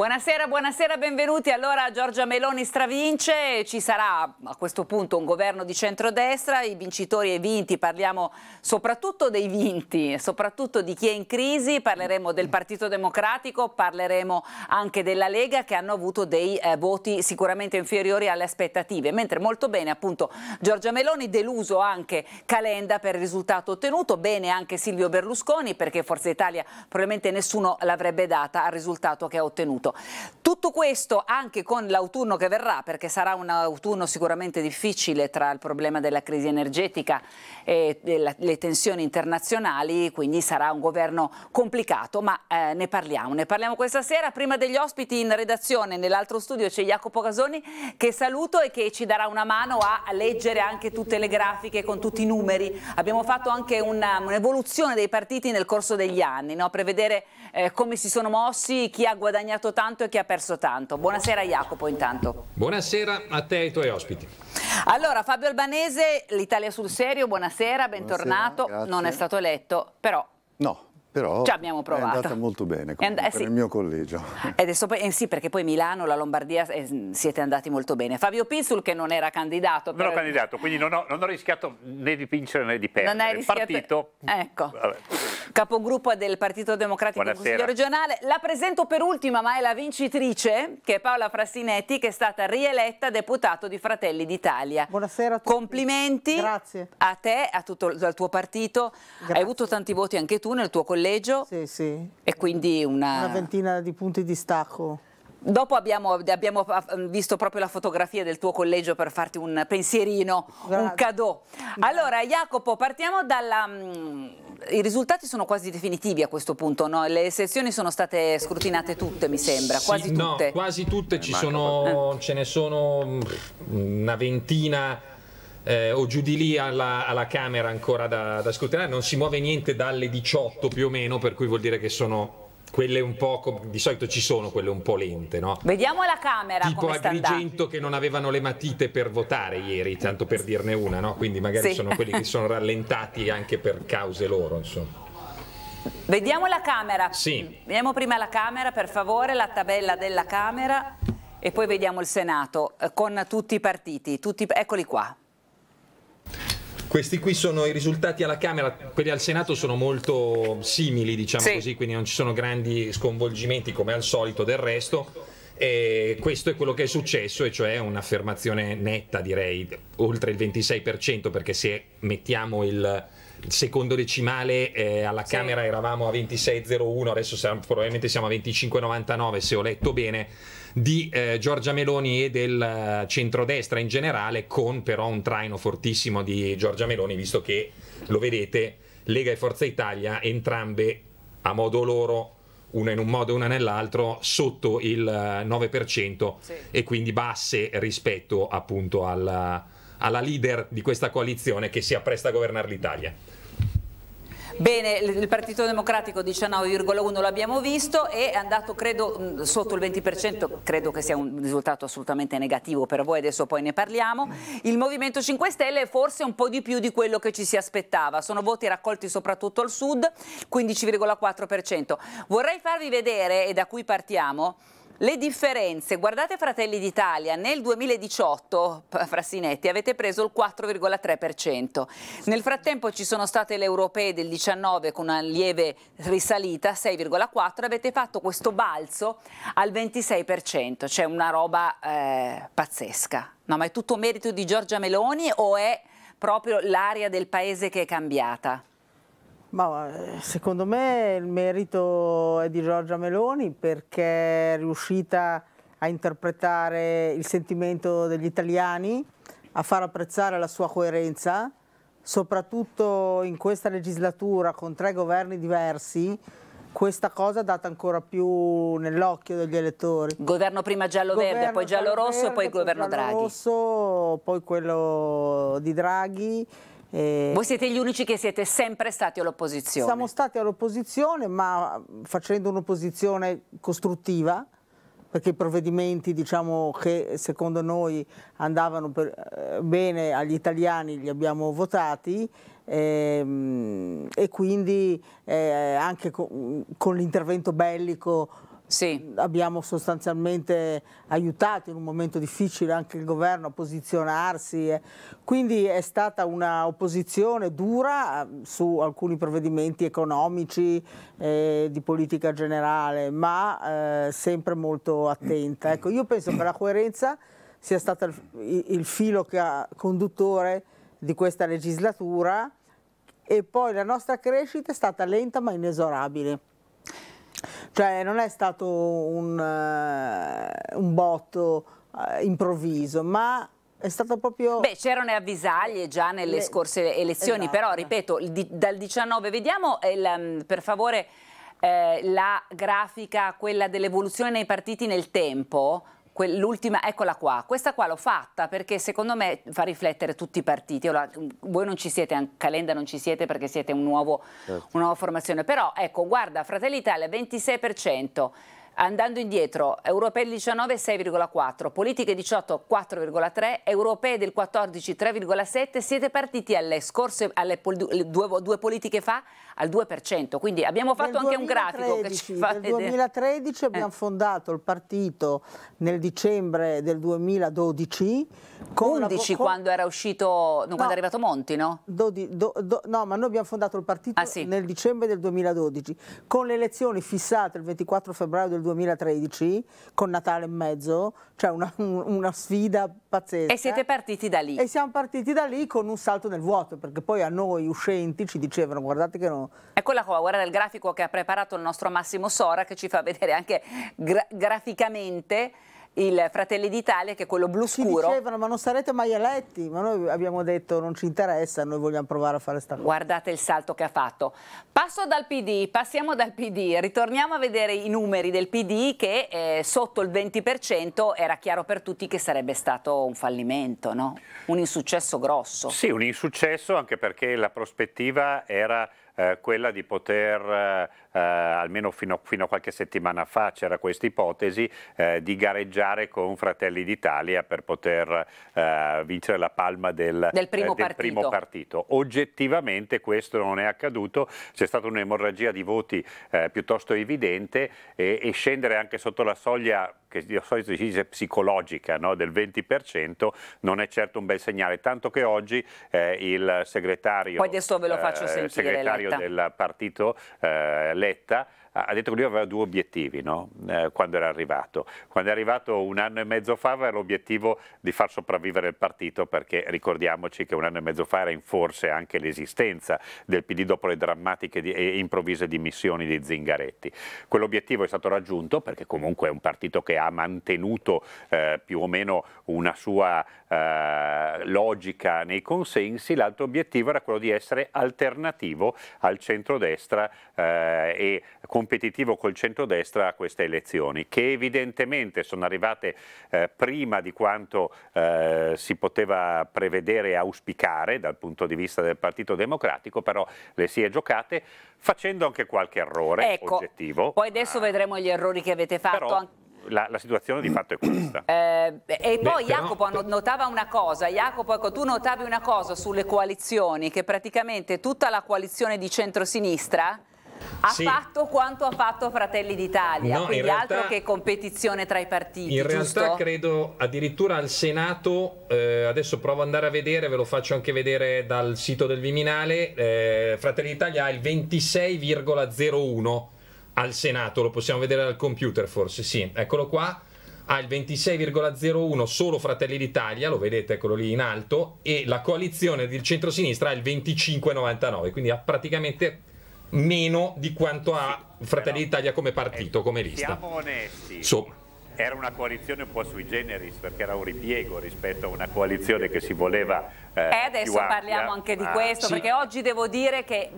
Buonasera, buonasera, benvenuti. Allora Giorgia Meloni stravince, ci sarà a questo punto un governo di centrodestra, i vincitori e i vinti, parliamo soprattutto dei vinti, soprattutto di chi è in crisi, parleremo del Partito Democratico, parleremo anche della Lega che hanno avuto dei eh, voti sicuramente inferiori alle aspettative, mentre molto bene appunto Giorgia Meloni, deluso anche Calenda per il risultato ottenuto, bene anche Silvio Berlusconi perché Forza Italia probabilmente nessuno l'avrebbe data al risultato che ha ottenuto tutto. Tutto questo anche con l'autunno che verrà, perché sarà un autunno sicuramente difficile tra il problema della crisi energetica e le tensioni internazionali, quindi sarà un governo complicato, ma eh, ne parliamo. Ne parliamo questa sera, prima degli ospiti in redazione, nell'altro studio c'è Jacopo Casoni che saluto e che ci darà una mano a leggere anche tutte le grafiche con tutti i numeri. Abbiamo fatto anche un'evoluzione dei partiti nel corso degli anni, no? per vedere eh, come si sono mossi, chi ha guadagnato fatto tanto e chi ha perso tanto. Buonasera Jacopo intanto. Buonasera a te e ai tuoi ospiti. Allora Fabio Albanese, l'Italia sul serio, buonasera, bentornato. Buonasera, non è stato eletto, però... No. Però Già abbiamo provato. è andata molto bene con and- eh, sì. nel mio collegio. Adesso, eh sì, perché poi Milano, la Lombardia eh, siete andati molto bene. Fabio Pizzul che non era candidato. Non ero candidato, quindi non ho, non ho, rischiato né di vincere né di perdere. Non hai rischiato... Partito... Ecco. Vabbè. Capogruppo del Partito Democratico Buonasera. Consiglio regionale. La presento per ultima, ma è la vincitrice, che è Paola Frassinetti, che è stata rieletta deputato di Fratelli d'Italia. Buonasera a tutti. Complimenti Grazie. a te, a tutto il tuo partito. Grazie. Hai avuto tanti voti anche tu nel tuo collegio collegio sì, sì. e quindi una... una ventina di punti di stacco. Dopo abbiamo, abbiamo, visto proprio la fotografia del tuo collegio per farti un pensierino, Grazie. un cadeau. Allora Jacopo, partiamo dalla... Mm, I risultati sono quasi definitivi a questo punto, no? Le sezioni sono state scrutinate tutte, mi sembra, sì, quasi tutte. No, quasi tutte, eh, sono, ce ne sono mm, una ventina eh, o giù di lì alla, alla Camera ancora da, da scrutinare, non si muove niente dalle 18 più o meno, per cui vuol dire che sono quelle un po' di solito ci sono quelle un po' lente, no? Vediamo la Camera tipo come Agrigento che non avevano le matite per votare ieri, tanto per dirne una, no? Quindi magari sì. sono quelli che sono rallentati anche per cause loro, insomma. Vediamo la Camera. Sì. Vediamo prima la Camera, per favore, la tabella della Camera e poi vediamo il Senato eh, con tutti i partiti, tutti... eccoli qua. Questi qui sono i risultati alla Camera, quelli al Senato sono molto simili, diciamo sì. così, quindi non ci sono grandi sconvolgimenti come al solito del resto. E questo è quello che è successo, e cioè un'affermazione netta, direi, oltre il 26%, perché se mettiamo il, secondo decimale eh, alla sì. Camera eravamo a 26,01, adesso siamo, probabilmente siamo a 25,99 se ho letto bene di eh, Giorgia Meloni e del eh, centrodestra in generale, con però un traino fortissimo di Giorgia Meloni, visto che, lo vedete, Lega e Forza Italia, entrambe a modo loro una in un modo e una nell'altro, sotto il 9% eh, sì. e quindi basse rispetto appunto alla, alla leader di questa coalizione che si appresta a governare l'Italia. Bene, il Partito Democratico 19,1 l'abbiamo visto è andato credo mm, sotto il 20%, credo che sia un risultato assolutamente negativo per voi, adesso poi ne parliamo. Il Movimento 5 Stelle è forse un po' di più di quello che ci si aspettava, sono voti raccolti soprattutto al sud, 15,4%. Vorrei farvi vedere, e da qui partiamo, le differenze, guardate Fratelli d'Italia, nel 2018, Frassinetti, avete preso il 4,3%. Nel frattempo ci sono state le europee del 19 con una lieve risalita, 6,4%, avete fatto questo balzo al 26%, cioè una roba eh, pazzesca. No, ma è tutto merito di Giorgia Meloni o è proprio l'area del paese che è cambiata? Ma eh, secondo me il merito è di Giorgia Meloni perché è riuscita a interpretare il sentimento degli italiani, a far apprezzare la sua coerenza, soprattutto in questa legislatura con tre governi diversi, questa cosa è data ancora più nell'occhio degli elettori. Governo prima giallo-verde, poi giallo-rosso, poi, poi governo giallo Draghi. Rosso, poi quello di Draghi eh, Voi siete gli unici che siete sempre stati all'opposizione. Siamo stati all'opposizione, ma facendo un'opposizione costruttiva, perché i provvedimenti diciamo, che secondo noi andavano per, eh, bene agli italiani li abbiamo votati ehm, e quindi eh, anche con, con l'intervento bellico sì. Abbiamo sostanzialmente aiutato in un momento difficile anche il governo a posizionarsi, eh. quindi è stata una opposizione dura eh, su alcuni provvedimenti economici, e eh, di politica generale, ma eh, sempre molto attenta. Ecco, io penso che la coerenza sia stato il, il filo ha, conduttore di questa legislatura e poi la nostra crescita è stata lenta ma inesorabile. Cioè non è stato un, uh, un botto uh, improvviso, ma è stato proprio... Beh, c'erano le avvisaglie già nelle Le... scorse elezioni, esatto. però ripeto, di, dal 19, vediamo il, mm, per favore eh, la grafica, quella dell'evoluzione nei partiti nel tempo, l'ultima, eccola qua, questa qua l'ho fatta perché secondo me fa riflettere tutti i partiti. Allora, mm, voi non ci siete, Calenda non ci siete perché siete un nuovo, certo. una nuova formazione, però ecco, guarda, Fratelli Italia 26%. Andando indietro, europei del 19 6,4, politiche 18 4,3, europee del 14 3,7, siete partiti alle scorse, alle due, due politiche fa, al 2%. Quindi abbiamo fatto nel anche 2013, un grafico che ci fa Nel 2013 abbiamo eh. fondato il partito nel dicembre del 2012. Con 11 con... quando era uscito, no, no, quando è arrivato Monti, no? Do, do, do, no, ma noi abbiamo fondato il partito ah, sì. nel dicembre del 2012, con le elezioni fissate il 24 febbraio del 2013, con Natale e mezzo, cioè una, una sfida pazzesca. E siete partiti da lì? E siamo partiti da lì con un salto nel vuoto, perché poi a noi uscenti ci dicevano guardate che non, Eccola qua, guarda il grafico che ha preparato il nostro Massimo Sora che ci fa vedere anche gra graficamente il Fratelli d'Italia che è quello blu scuro. Ci dicevano ma non sarete mai eletti, ma noi abbiamo detto non ci interessa, noi vogliamo provare a fare sta cosa. Guardate il salto che ha fatto. Passo dal PD, passiamo dal PD, ritorniamo a vedere i numeri del PD che eh, sotto il 20% era chiaro per tutti che sarebbe stato un fallimento, no? un insuccesso grosso. Sì, un insuccesso anche perché la prospettiva era eh, quella di poter, eh, eh almeno fino, fino, a qualche settimana fa c'era questa ipotesi, eh, di gareggiare con Fratelli d'Italia per poter eh, vincere la palma del, del, primo, del partito. primo, partito. Oggettivamente questo non è accaduto, c'è stata un'emorragia di voti piuttosto evidente e, e scendere anche sotto la soglia che di solito si dice psicologica no? del 20% non è certo un bel segnale, tanto che oggi eh, il segretario, Poi adesso ve lo faccio eh, sentire, segretario segretario del partito eh, Letta, ha detto che lui aveva due obiettivi no? eh, quando era arrivato. Quando è arrivato un anno e mezzo fa aveva l'obiettivo di far sopravvivere il partito perché ricordiamoci che un anno e mezzo fa era in forse anche l'esistenza del PD dopo le drammatiche di, e improvvise dimissioni di Zingaretti. Quell'obiettivo è stato raggiunto perché comunque è un partito che ha mantenuto eh, più o meno una sua eh, logica nei consensi, l'altro obiettivo era quello di essere alternativo al centrodestra eh, e competitivo col centrodestra a queste elezioni, che evidentemente sono arrivate eh, prima di quanto eh, si poteva prevedere e auspicare dal punto di vista del Partito Democratico, però le si è giocate facendo anche qualche errore ecco, oggettivo. Poi adesso ah. vedremo gli errori che avete fatto. Però, la, la, situazione di fatto è questa. Eh, e poi Beh, Jacopo però... notava una cosa, Jacopo ecco, tu notavi una cosa sulle coalizioni, che praticamente tutta la coalizione di centrosinistra ha sì. fatto quanto ha fatto Fratelli d'Italia, no, quindi realtà, altro che competizione tra i partiti. In giusto? realtà credo addirittura al Senato, eh, adesso provo ad andare a vedere, ve lo faccio anche vedere dal sito del Viminale, eh, Fratelli d'Italia ha il 26,01 al Senato, lo possiamo vedere dal computer forse, sì, eccolo qua, ha il 26,01 solo Fratelli d'Italia, lo vedete eccolo lì in alto, e la coalizione del centro-sinistra ha il 25,99, quindi ha praticamente meno di quanto ha Fratelli d'Italia come partito, eh, come lista. Siamo onesti. So, era una coalizione un po' sui generis perché era un ripiego rispetto a una coalizione che si voleva eh, e adesso ampia, parliamo anche di questo sì. perché oggi devo dire che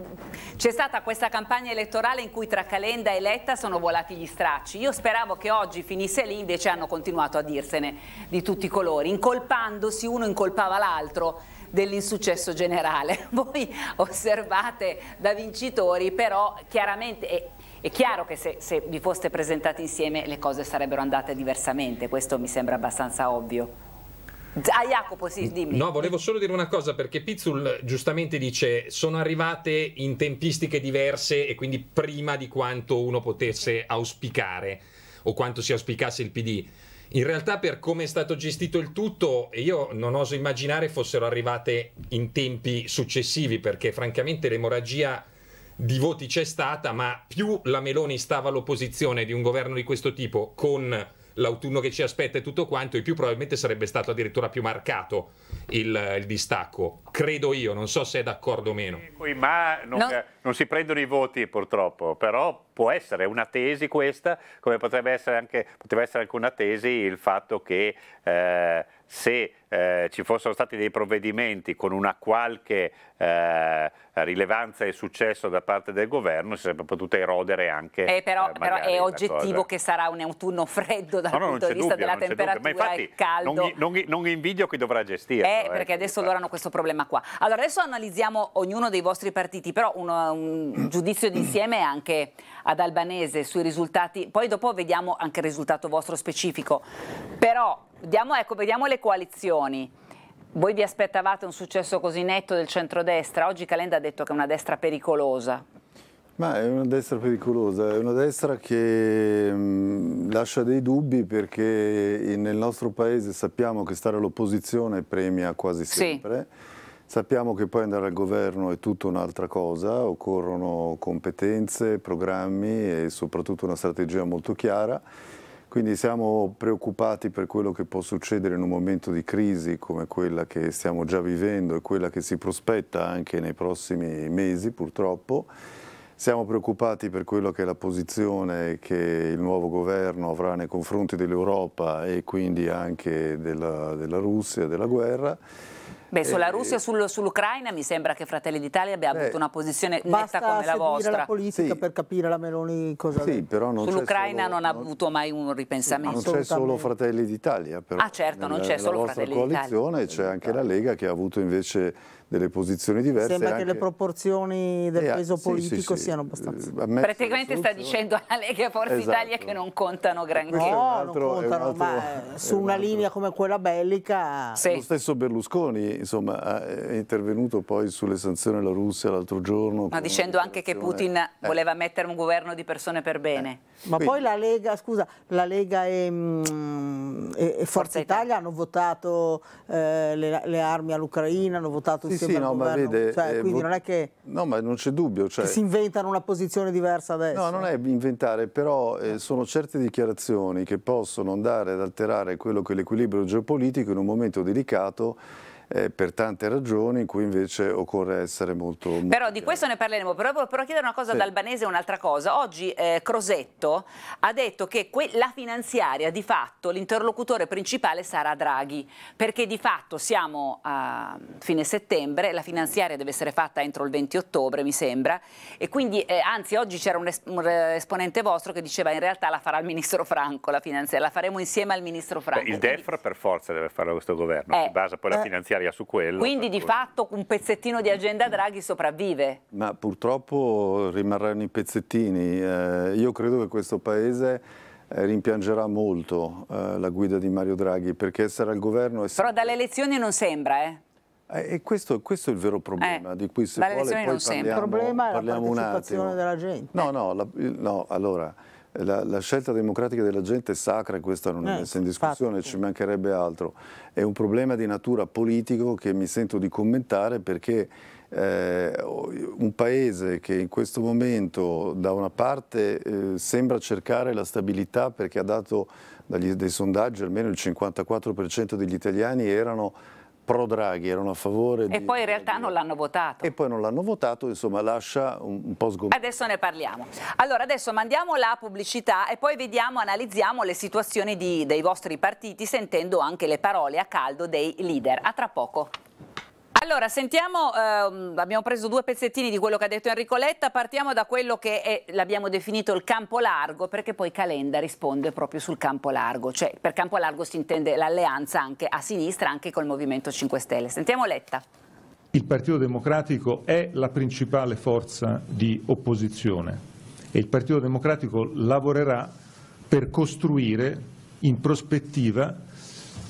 c'è stata questa campagna elettorale in cui tra Calenda e Letta sono volati gli stracci io speravo che oggi finisse lì invece hanno continuato a dirsene di tutti i colori incolpandosi uno incolpava l'altro dell'insuccesso generale voi osservate da vincitori però chiaramente è chiaro che se, se vi foste presentati insieme le cose sarebbero andate diversamente, questo mi sembra abbastanza ovvio. A ah, Jacopo, sì, dimmi. No, volevo solo dire una cosa perché Pizzul eh, giustamente dice sono arrivate in tempistiche diverse e quindi prima di quanto uno potesse auspicare o quanto si auspicasse il PD. In realtà per come è stato gestito il tutto io non oso immaginare fossero arrivate in tempi successivi perché francamente l'emorragia di voti c'è stata, ma più la Meloni stava all'opposizione di un governo di questo tipo con l'autunno che ci aspetta e tutto quanto, e più probabilmente sarebbe stato addirittura più marcato il, il distacco. Credo io, non so se è d'accordo o meno. Ma non, no. non, si prendono i voti purtroppo, però può essere una tesi questa, come potrebbe essere anche, potrebbe essere anche una tesi il fatto che... Eh, se eh, ci fossero stati dei provvedimenti con una qualche eh, rilevanza e successo da parte del governo si sarebbe potuta erodere anche eh, però, eh, però è oggettivo che sarà un autunno freddo dal no, no, punto di vista dubbio, della temperatura infatti, e caldo non, non, non, invidio chi dovrà gestire eh, eh, perché adesso loro hanno questo problema qua allora adesso analizziamo ognuno dei vostri partiti però uno, un giudizio d'insieme anche ad Albanese sui risultati poi dopo vediamo anche il risultato vostro specifico però Diamo, ecco, vediamo le coalizioni. Voi vi aspettavate un successo così netto del centrodestra? Oggi Calenda ha detto che è una destra pericolosa. Ma è una destra pericolosa, è una destra che mh, mm, lascia dei dubbi perché nel nostro paese sappiamo che stare all'opposizione premia quasi sempre. Sì. Sappiamo che poi andare al governo è tutta un'altra cosa, occorrono competenze, programmi e soprattutto una strategia molto chiara quindi siamo preoccupati per quello che può succedere in un momento di crisi come quella che stiamo già vivendo e quella che si prospetta anche nei prossimi mesi purtroppo. Siamo preoccupati per quello che è la posizione che il nuovo governo avrà nei confronti dell'Europa e quindi anche della, della Russia, della guerra Beh, sulla eh, Russia e eh. sul, sull'Ucraina mi sembra che Fratelli d'Italia abbia avuto una posizione netta come la vostra. la politica sì. per capire la Meloni cosa... Sì, però non Sull'Ucraina non ha avuto mai un ripensamento. Non c'è solo Fratelli d'Italia, Ah certo, non c'è solo Fratelli d'Italia. Nella coalizione c'è anche la Lega che ha avuto invece delle posizioni diverse. Sembra anche... che le proporzioni del eh, ah, peso sì, politico sì, sì. siano abbastanza... Praticamente sta dicendo alla Lega e Forza esatto. Italia che non contano granché. No, altro, non contano, altro, ma su un una linea come quella bellica... Lo stesso Berlusconi, insomma, è intervenuto poi sulle sanzioni alla Russia l'altro giorno. Ma dicendo anche che Putin eh. voleva mettere un governo di persone per bene. Eh. Ma Quindi. poi la Lega, scusa, la Lega e, mm, e Forza, Forza Italia, Italia hanno votato eh, le, le, armi all'Ucraina, hanno votato il sì, no, ma vede, cioè, eh, quindi non è che... No, ma non c'è dubbio. Cioè, si inventano una posizione diversa adesso. No, non è inventare, però eh, sono certe dichiarazioni che possono andare ad alterare quello che è l'equilibrio geopolitico in un momento delicato eh, per tante ragioni in cui invece occorre essere molto... molto però di questo ne parleremo, però, però chiedere una cosa sì. ad Albanese e un'altra cosa. Oggi eh, Crosetto ha detto che la finanziaria di fatto l'interlocutore principale sarà Draghi, perché di fatto siamo a fine settembre, la finanziaria deve essere fatta entro il 20 ottobre mi sembra, e quindi eh, anzi oggi c'era un, es un, esponente vostro che diceva in realtà la farà il ministro Franco la finanziaria, la faremo insieme al ministro Franco. Beh, il DEFRA per forza deve farlo questo governo, eh, si basa poi la eh, finanziaria un'aria su quello. Quindi di cui... fatto un pezzettino di agenda Draghi sopravvive. Ma purtroppo rimarranno i pezzettini. Eh, io credo che questo Paese eh, rimpiangerà molto eh, la guida di Mario Draghi perché essere al governo... È... Però dalle elezioni non sembra, eh. eh? E questo, questo, è il vero problema eh, di cui si vuole poi parliamo, il problema è la partecipazione della gente. No, no, la, no allora la, la, scelta democratica della gente è sacra e questa non è eh, messa in discussione, ci mancherebbe altro. È un problema di natura politico che mi sento di commentare perché eh, un paese che in questo momento da una parte eh, sembra cercare la stabilità perché ha dato dagli, dei sondaggi almeno il 54% degli italiani erano pro Draghi, erano a favore e di... poi in realtà non l'hanno votato. E poi non l'hanno votato, insomma lascia un, un po' sgombrato. Adesso ne parliamo. Allora adesso mandiamo la pubblicità e poi vediamo, analizziamo le situazioni di, dei vostri partiti sentendo anche le parole a caldo dei leader. A tra poco. Allora, sentiamo, eh, abbiamo preso due pezzettini di quello che ha detto Enrico Letta, partiamo da quello che l'abbiamo definito il campo largo, perché poi Calenda risponde proprio sul campo largo, cioè per campo largo si intende l'alleanza anche a sinistra, anche col Movimento 5 Stelle. Sentiamo Letta. Il Partito Democratico è la principale forza di opposizione e il Partito Democratico lavorerà per costruire in prospettiva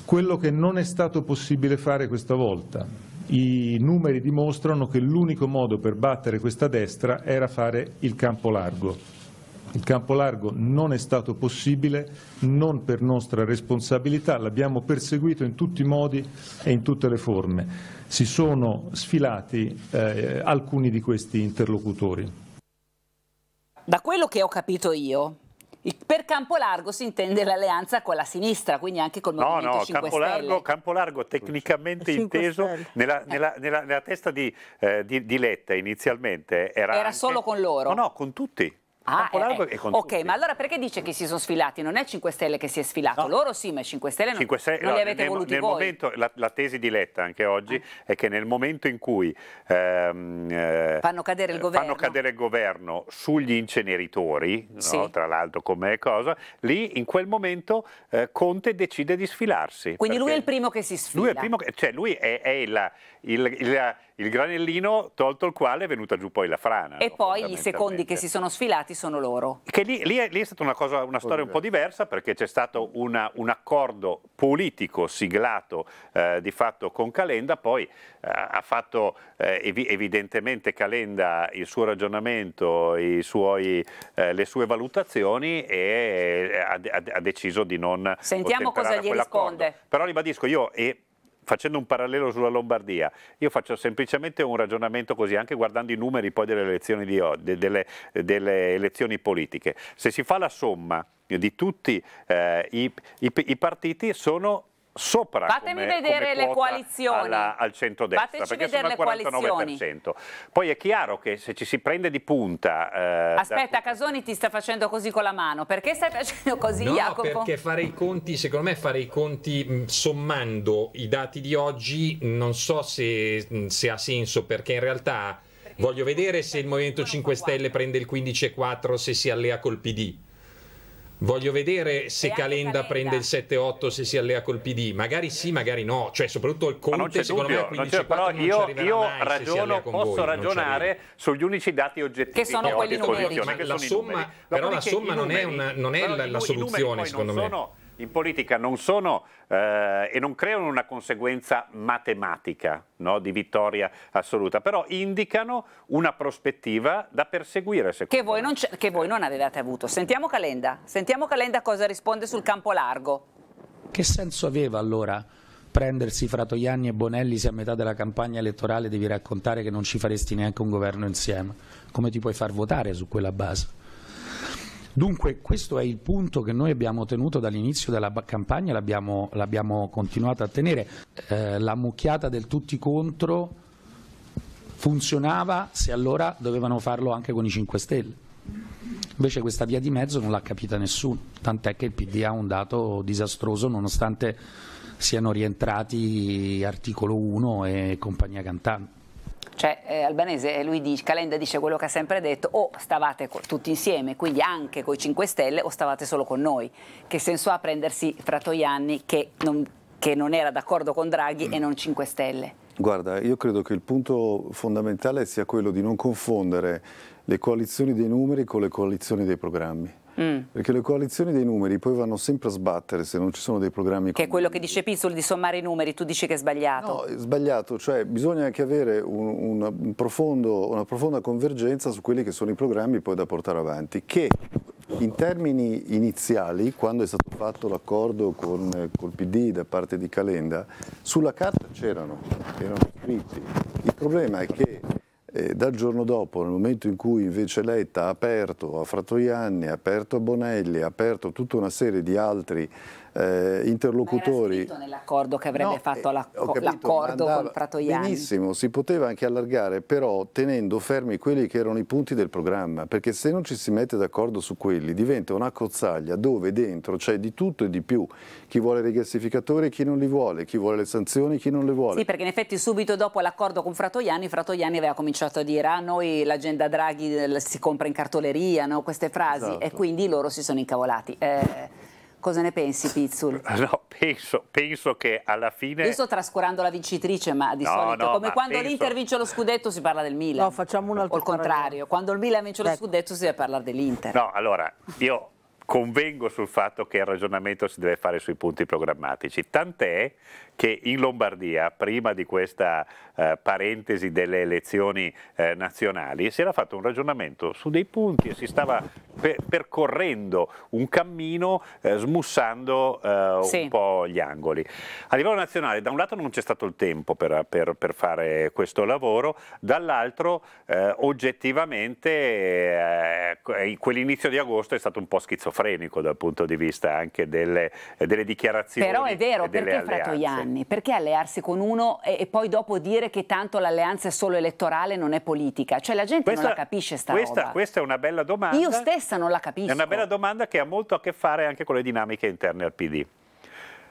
quello che non è stato possibile fare questa volta, i numeri dimostrano che l'unico modo per battere questa destra era fare il campo largo. Il campo largo non è stato possibile, non per nostra responsabilità, l'abbiamo perseguito in tutti i modi e in tutte le forme. Si sono sfilati eh, alcuni di questi interlocutori. Da quello che ho capito io, per campo largo si intende l'alleanza con la sinistra, quindi anche col Movimento no, no, 5 campo Largo, campo largo tecnicamente inteso nella, eh. nella, nella, nella, testa di, eh, di, di, Letta inizialmente era, era anche... solo con loro. No, no, con tutti Ah, eh, eh. ok, tutti. ma allora perché dice che si sono sfilati? Non è 5 Stelle che si è sfilato, no. loro sì, ma 5 Stelle non, 5 Stelle, non li avete nel, voluti nel voi. Momento, la, la, tesi di Letta anche oggi ah. è che nel momento in cui ehm, eh, fanno, cadere il, eh, fanno cadere il governo, sugli inceneritori, sì. no, tra l'altro come cosa, lì in quel momento eh, Conte decide di sfilarsi. Quindi lui è il primo che si sfila. Lui è il primo, cioè lui è, è il, il, il il granellino tolto il quale è venuta giù poi la frana. E no, poi i secondi che si sono sfilati sono loro. Che lì, lì, è, lì è, stata una, cosa, una storia un po' diversa perché c'è stato una, un accordo politico siglato eh, di fatto con Calenda, poi eh, ha fatto eh, evidentemente Calenda il suo ragionamento, suoi, eh, le sue valutazioni e eh, ha, ha, deciso di non... Sentiamo cosa gli risponde. Però ribadisco, io... E, facendo un parallelo sulla Lombardia, io faccio semplicemente un ragionamento così, anche guardando i numeri poi delle elezioni, di, delle, delle elezioni politiche. Se si fa la somma di tutti eh, i, i, i partiti sono sopra Fatemi come, vedere come le coalizioni. Alla, al centro Fateci perché sono al 49%. Poi è chiaro che se ci si prende di punta... Eh, Aspetta, da... Casoni ti sta facendo così con la mano, perché stai facendo così no, Jacopo? perché fare i conti, secondo me fare i conti sommando i dati di oggi non so se, se ha senso, perché in realtà... Voglio vedere se il Movimento 5 Stelle prende il 15,4 se si allea col PD Voglio vedere se Calenda, Calenda, prende il 7-8 se si allea col PD. Magari sì, mm. magari no. Cioè, soprattutto il Conte, secondo dubbio, me, a 15 però io, io ragiono, posso voi, ragionare sugli unici dati oggettivi che sono che quelli numerici. Ma la, numeri. somma, però la somma non è, una, non è la, la, soluzione, secondo me. Sono in politica non sono eh, e non creano una conseguenza matematica no, di vittoria assoluta, però indicano una prospettiva da perseguire. Che voi, che voi, non avevate avuto. Sentiamo Calenda, sentiamo Calenda cosa risponde sul campo largo. Che senso aveva allora? prendersi fra Toiani e Bonelli se a metà della campagna elettorale devi raccontare che non ci faresti neanche un governo insieme. Come ti puoi far votare su quella base? Dunque questo è il punto che noi abbiamo tenuto dall'inizio della campagna l'abbiamo, l'abbiamo, continuato a tenere. Eh, la mucchiata del tutti contro funzionava se allora dovevano farlo anche con i 5 Stelle. Invece questa via di mezzo non l'ha capita nessuno, tant'è che il PD ha un dato disastroso nonostante siano rientrati articolo 1 e compagnia cantante cioè eh, Albanese, eh, lui dice, Calenda dice quello che ha sempre detto, o stavate tutti insieme, quindi anche con i 5 Stelle, o stavate solo con noi. Che senso ha prendersi Fratoianni che non, che non era d'accordo con Draghi e non 5 Stelle? Guarda, io credo che il punto fondamentale sia quello di non confondere le coalizioni dei numeri con le coalizioni dei programmi. Mm. Perché le coalizioni dei numeri poi vanno sempre a sbattere se non ci sono dei programmi. Che comuni. è quello che dice Pizzoli di sommare i numeri, tu dici che è sbagliato. No, è sbagliato, cioè bisogna anche avere un, un, profondo, una profonda convergenza su quelli che sono i programmi poi da portare avanti, che in termini iniziali, quando è stato fatto l'accordo con, col PD da parte di Calenda, sulla carta c'erano, erano scritti. Il problema è che e dal giorno dopo, nel momento in cui invece Letta ha aperto a Frattoianni, ha aperto a Bonelli, ha aperto tutta una serie di altri eh, interlocutori. Ma era nell'accordo che avrebbe no, eh, fatto la, capito, l'accordo andava, con Pratoiani. Benissimo, si poteva anche allargare, però tenendo fermi quelli che erano i punti del programma, perché se non ci si mette d'accordo su quelli diventa una cozzaglia dove dentro c'è di tutto e di più, chi vuole i rigassificatori e chi non li vuole, chi vuole le sanzioni e chi non le vuole. Sì, perché in effetti subito dopo l'accordo con Fratoiani, Fratoiani aveva cominciato a dire a ah, noi l'agenda Draghi eh, si compra in cartoleria, no? queste frasi, esatto. e quindi loro si sono incavolati. Eh, Cosa ne pensi Pizzul? No, penso, penso, che alla fine... Io sto trascurando la vincitrice, ma di no, solito, no, come quando penso... l'Inter vince lo scudetto si parla del Milan. No, facciamo un altro... O il contrario, quando il Milan vince ecco. lo scudetto si deve parlare dell'Inter. No, allora, io convengo sul fatto che il ragionamento si deve fare sui punti programmatici, tant'è che in Lombardia, prima di questa eh, parentesi delle elezioni eh, nazionali, si era fatto un ragionamento su dei punti e si stava per percorrendo un cammino eh, smussando eh, sì. un po' gli angoli. A livello nazionale, da un lato non c'è stato il tempo per, per, per fare questo lavoro, dall'altro eh, oggettivamente eh, ecco, quell'inizio di agosto è stato un po' schizofrenico dal punto di vista anche delle, delle dichiarazioni. Però è vero, perché alleanze. Fratoiano? Giovanni, perché allearsi con uno e, e poi dopo dire che tanto l'alleanza è solo elettorale, non è politica? Cioè la gente questa, non la capisce sta questa, roba. Questa è una bella domanda. Io stessa non la capisco. È una bella domanda che ha molto a che fare anche con le dinamiche interne al PD.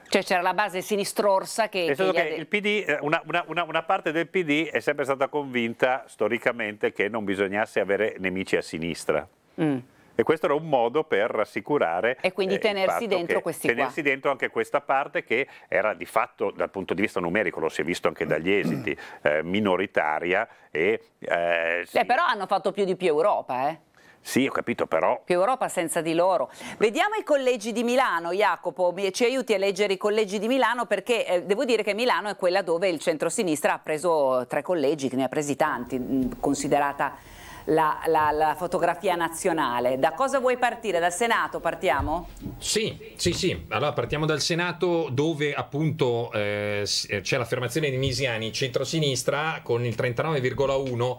Cioè c'era la base sinistrorsa che... che, che il PD, eh, una, una, una, parte del PD è sempre stata convinta storicamente che non bisognasse avere nemici a sinistra. Mm. E questo era un modo per rassicurare. E quindi eh, tenersi dentro questi Tenersi qua. dentro anche questa parte che era di fatto dal punto di vista numerico, lo si è visto anche dagli esiti, eh, minoritaria. E, eh, sì. eh, però hanno fatto più di più Europa, eh? Sì, ho capito però. Più Europa senza di loro. Vediamo i collegi di Milano, Jacopo, ci aiuti a leggere i collegi di Milano perché eh, devo dire che Milano è quella dove il centrosinistra ha preso tre collegi, ne ha presi tanti, considerata la, la, la, fotografia nazionale. Da cosa vuoi partire? Dal Senato partiamo? Sì, sì, sì. Allora partiamo dal Senato dove appunto eh, eh c'è l'affermazione di Misiani, centrosinistra con il 39,1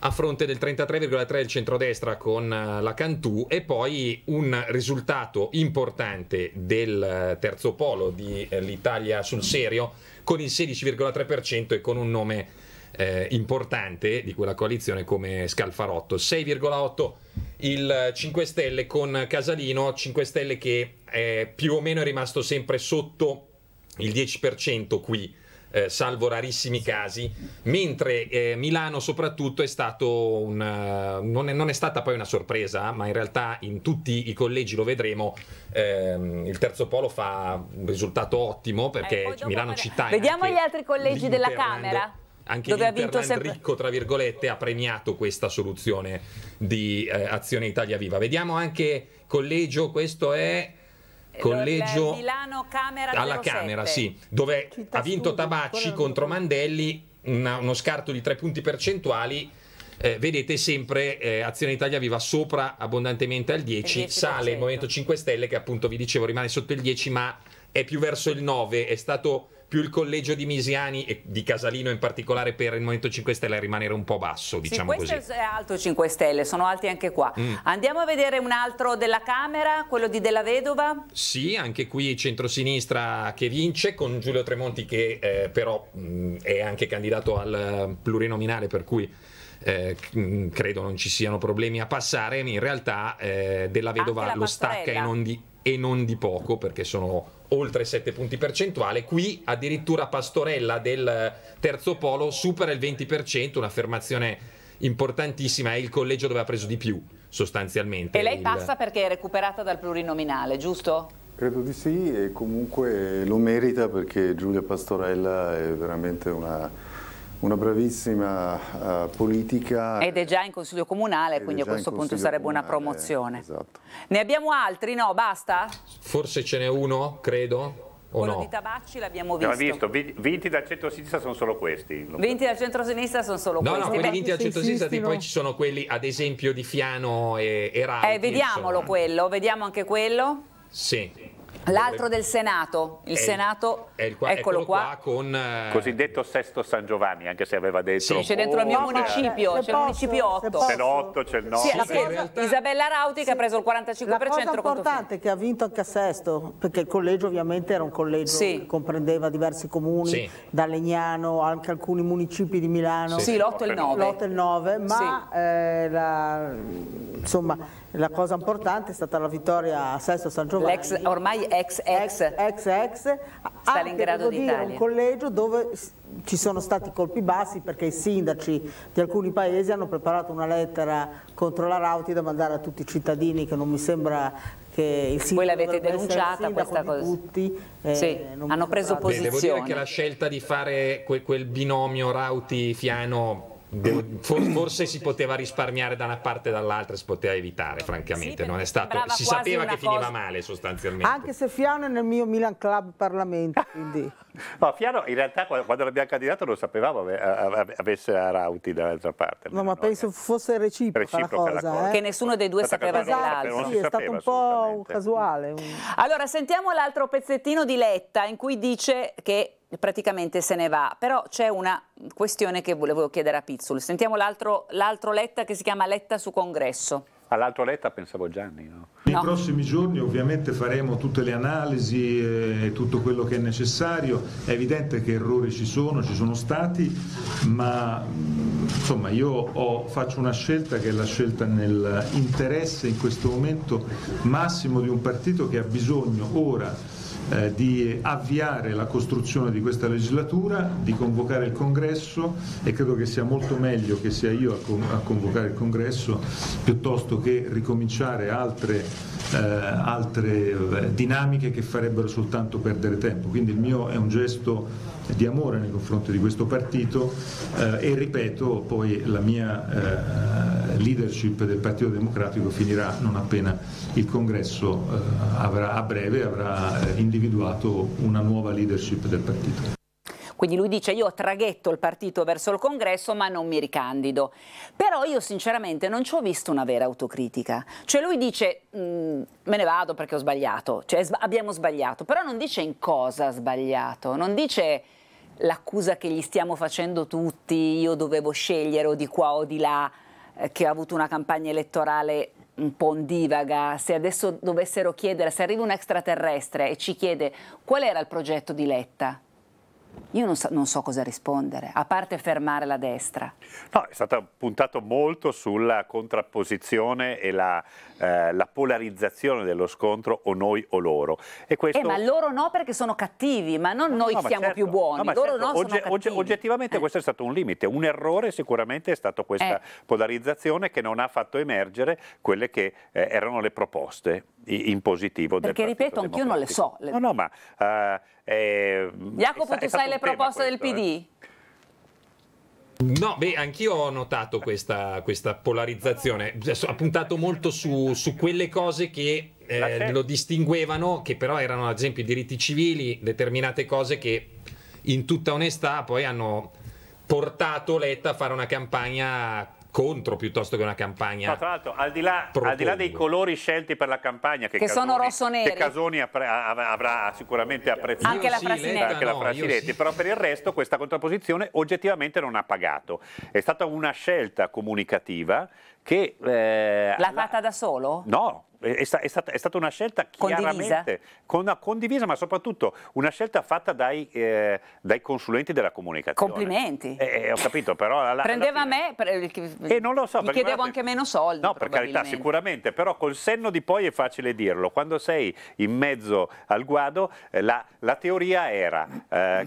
a fronte del 33,3 del centrodestra con eh, la Cantù e poi un risultato importante del eh, terzo polo di l'Italia sul serio con il 16,3% e con un nome eh, importante di quella coalizione come Scalfarotto. 6,8 il 5 Stelle con Casalino, 5 Stelle che eh, più o meno è rimasto sempre sotto il 10% qui. Eh, salvo rarissimi casi, mentre eh, Milano soprattutto è stato un, uh, non, è, non, è, stata poi una sorpresa, eh, ma in realtà in tutti i collegi lo vedremo, ehm, il terzo polo fa un risultato ottimo perché eh, Milano pare... città... Vediamo gli altri collegi della Camera anche dove l'Interland sempre... ricco, tra virgolette, ha premiato questa soluzione di eh, Azione Italia Viva. Vediamo anche collegio, questo è eh, collegio Milano Camera alla 07. Camera, sì, dove Città ha vinto studio, Tabacci contro Mandelli, una, uno scarto di tre punti percentuali. Eh, vedete sempre eh, Azione Italia Viva sopra abbondantemente al 10, 10 sale il Movimento 5 Stelle che appunto vi dicevo rimane sotto il 10 ma è più verso il 9, è stato più il collegio di Misiani e di Casalino in particolare per il Movimento 5 Stelle rimanere un po' basso, diciamo sì, questo così. è alto 5 Stelle, sono alti anche qua. Mm. Andiamo a vedere un altro della Camera, quello di Della Vedova. Sì, anche qui centrosinistra che vince con Giulio Tremonti che eh, però mh, mm, è anche candidato al plurinominale per cui eh, mm, credo non ci siano problemi a passare, in realtà eh, Della Vedova lo stacca e non, di, e non di poco perché sono oltre 7 punti percentuale. Qui addirittura Pastorella del terzo polo supera il 20%, un'affermazione importantissima, è il collegio dove ha preso di più sostanzialmente. E lei il... passa perché è recuperata dal plurinominale, giusto? Credo di sì e comunque lo merita perché Giulia Pastorella è veramente una una bravissima uh, politica. Ed è già in Consiglio Comunale, quindi a questo punto sarebbe comunale, una promozione. Esatto. Ne abbiamo altri? No, basta? Forse ce n'è uno, credo. Quello no? di Tabacci l'abbiamo visto. No, visto. Vinti dal centro-sinistra sono solo questi. Vinti dal centro-sinistra sono solo no, questi. No, no, quelli vinti dal centro-sinistra, sì, poi ci sono quelli, ad esempio, di Fiano e, e Rai. Eh, vediamolo quello, vediamo anche quello. Sì. L'altro del Senato, il è, Senato, è il qua, eccolo, eccolo, qua. qua con, eh... Cosiddetto Sesto San Giovanni, anche se aveva detto... Sì, c'è dentro oh, il mio municipio, eh, c'è il municipio 8. C'è l'8, c'è il 9. Sì, sì, Isabella Rauti che ha preso il 45%. La cosa importante è che ha vinto anche a Sesto, perché il collegio ovviamente era un collegio che comprendeva diversi comuni, da Legnano, anche alcuni municipi di Milano. Sì, l'8 e il 9. L'8 e il 9, ma eh, la, insomma la cosa importante è stata la vittoria a Sesto San Giovanni. L'ex, ormai ex ex. Ex ex. Stalingrado d'Italia. Dire, un collegio dove ci sono stati colpi bassi perché i sindaci di alcuni paesi hanno preparato una lettera contro la Rauti da mandare a tutti i cittadini che non mi sembra che il sindaco Voi l'avete denunciata questa cosa. Tutti, eh, sì, hanno preso posizione. Beh, devo dire che la scelta di fare quel, quel binomio Rauti-Fiano forse si poteva risparmiare da una parte e dall'altra, si poteva evitare, eh, francamente. Sì, stato, si sapeva che cosa... finiva male sostanzialmente. Anche se Fiano è nel mio Milan Club Parlamento. no, Fiano in realtà quando l'abbiamo candidato non sapevamo avesse a Rauti dall'altra parte. No, ma penso eh, fosse reciproca, reciproca la cosa. La cosa. Eh? Che nessuno dei due sapeva dell'altro. Esatto, sì, è stato un po' casuale. Allora, sentiamo l'altro pezzettino di Letta in cui dice che praticamente se ne va. Però c'è una questione che volevo chiedere a Pizzul. Sentiamo l'altro, Letta che si chiama Letta su congresso. All'altro Letta pensavo Gianni, no? Nei prossimi giorni ovviamente faremo tutte le analisi e tutto quello che è necessario. È evidente che errori ci sono, ci sono stati, ma insomma io ho, faccio una scelta che è la scelta nell'interesse in questo momento massimo di un partito che ha bisogno ora eh, di avviare la costruzione di questa legislatura, di convocare il congresso e credo che sia molto meglio che sia io a, con, a convocare il congresso piuttosto che ricominciare altre, eh, altre eh, dinamiche che farebbero soltanto perdere tempo. Quindi il mio è un gesto di amore nei confronti di questo partito eh, e ripeto poi la mia eh, leadership del Partito Democratico finirà non appena il congresso eh, avrà, a breve avrà eh, individuato una nuova leadership del partito. Quindi lui dice io traghetto il partito verso il congresso ma non mi ricandido. Però io sinceramente non ci ho visto una vera autocritica. Cioè lui dice mm, me ne vado perché ho sbagliato, cioè abbiamo sbagliato, però non dice in cosa ha sbagliato, non dice l'accusa che gli stiamo facendo tutti, io dovevo scegliere o di qua o di là, eh, che ha avuto una campagna elettorale un po' ondivaga, se adesso dovessero chiedere, se arriva un extraterrestre e ci chiede qual era il progetto di Letta, io non so, non so, cosa rispondere, a parte fermare la destra. No, è stato puntato molto sulla contrapposizione e la, eh, la polarizzazione dello scontro o noi o loro. Eh, questo... Eh, ma loro no perché sono cattivi, ma non no, noi no, siamo certo. più buoni, no, loro certo. no Ogge, cattivi. oggettivamente eh. questo è stato un limite, un errore sicuramente è stata questa eh. polarizzazione che non ha fatto emergere quelle che eh, erano le proposte in positivo Perché ripeto, anch'io non le so. Le... No, no, ma... Uh, eh, Jacopo, tu sai le proposte questo, del PD? Eh? No, beh, anch'io ho notato questa, questa, polarizzazione, ha puntato molto su, su quelle cose che eh, certo. lo distinguevano, che però erano ad esempio i diritti civili, determinate cose che in tutta onestà poi hanno portato Letta a fare una campagna contro piuttosto che una campagna. No, tra l'altro, al, al di là, dei colori scelti per la campagna, che, che Casoni, sono rosso-neri, che Casoni avrà, avrà sicuramente apprezzato, anche la Frasinetti, anche la Frasinetti sì. però per il resto questa contrapposizione oggettivamente non ha pagato. È stata una scelta comunicativa che... Eh, L'ha fatta da solo? No, eh, è, sta, è, stata, è stata, una scelta chiaramente condivisa. Con, condivisa. ma soprattutto una scelta fatta dai, eh, dai consulenti della comunicazione. Complimenti. Eh, eh ho capito, però... Alla, Prendeva alla me, pre, eh, non lo so, gli chiedevo guardate, anche meno soldi. No, per carità, sicuramente, però col senno di poi è facile dirlo. Quando sei in mezzo al guado, eh, la, la teoria era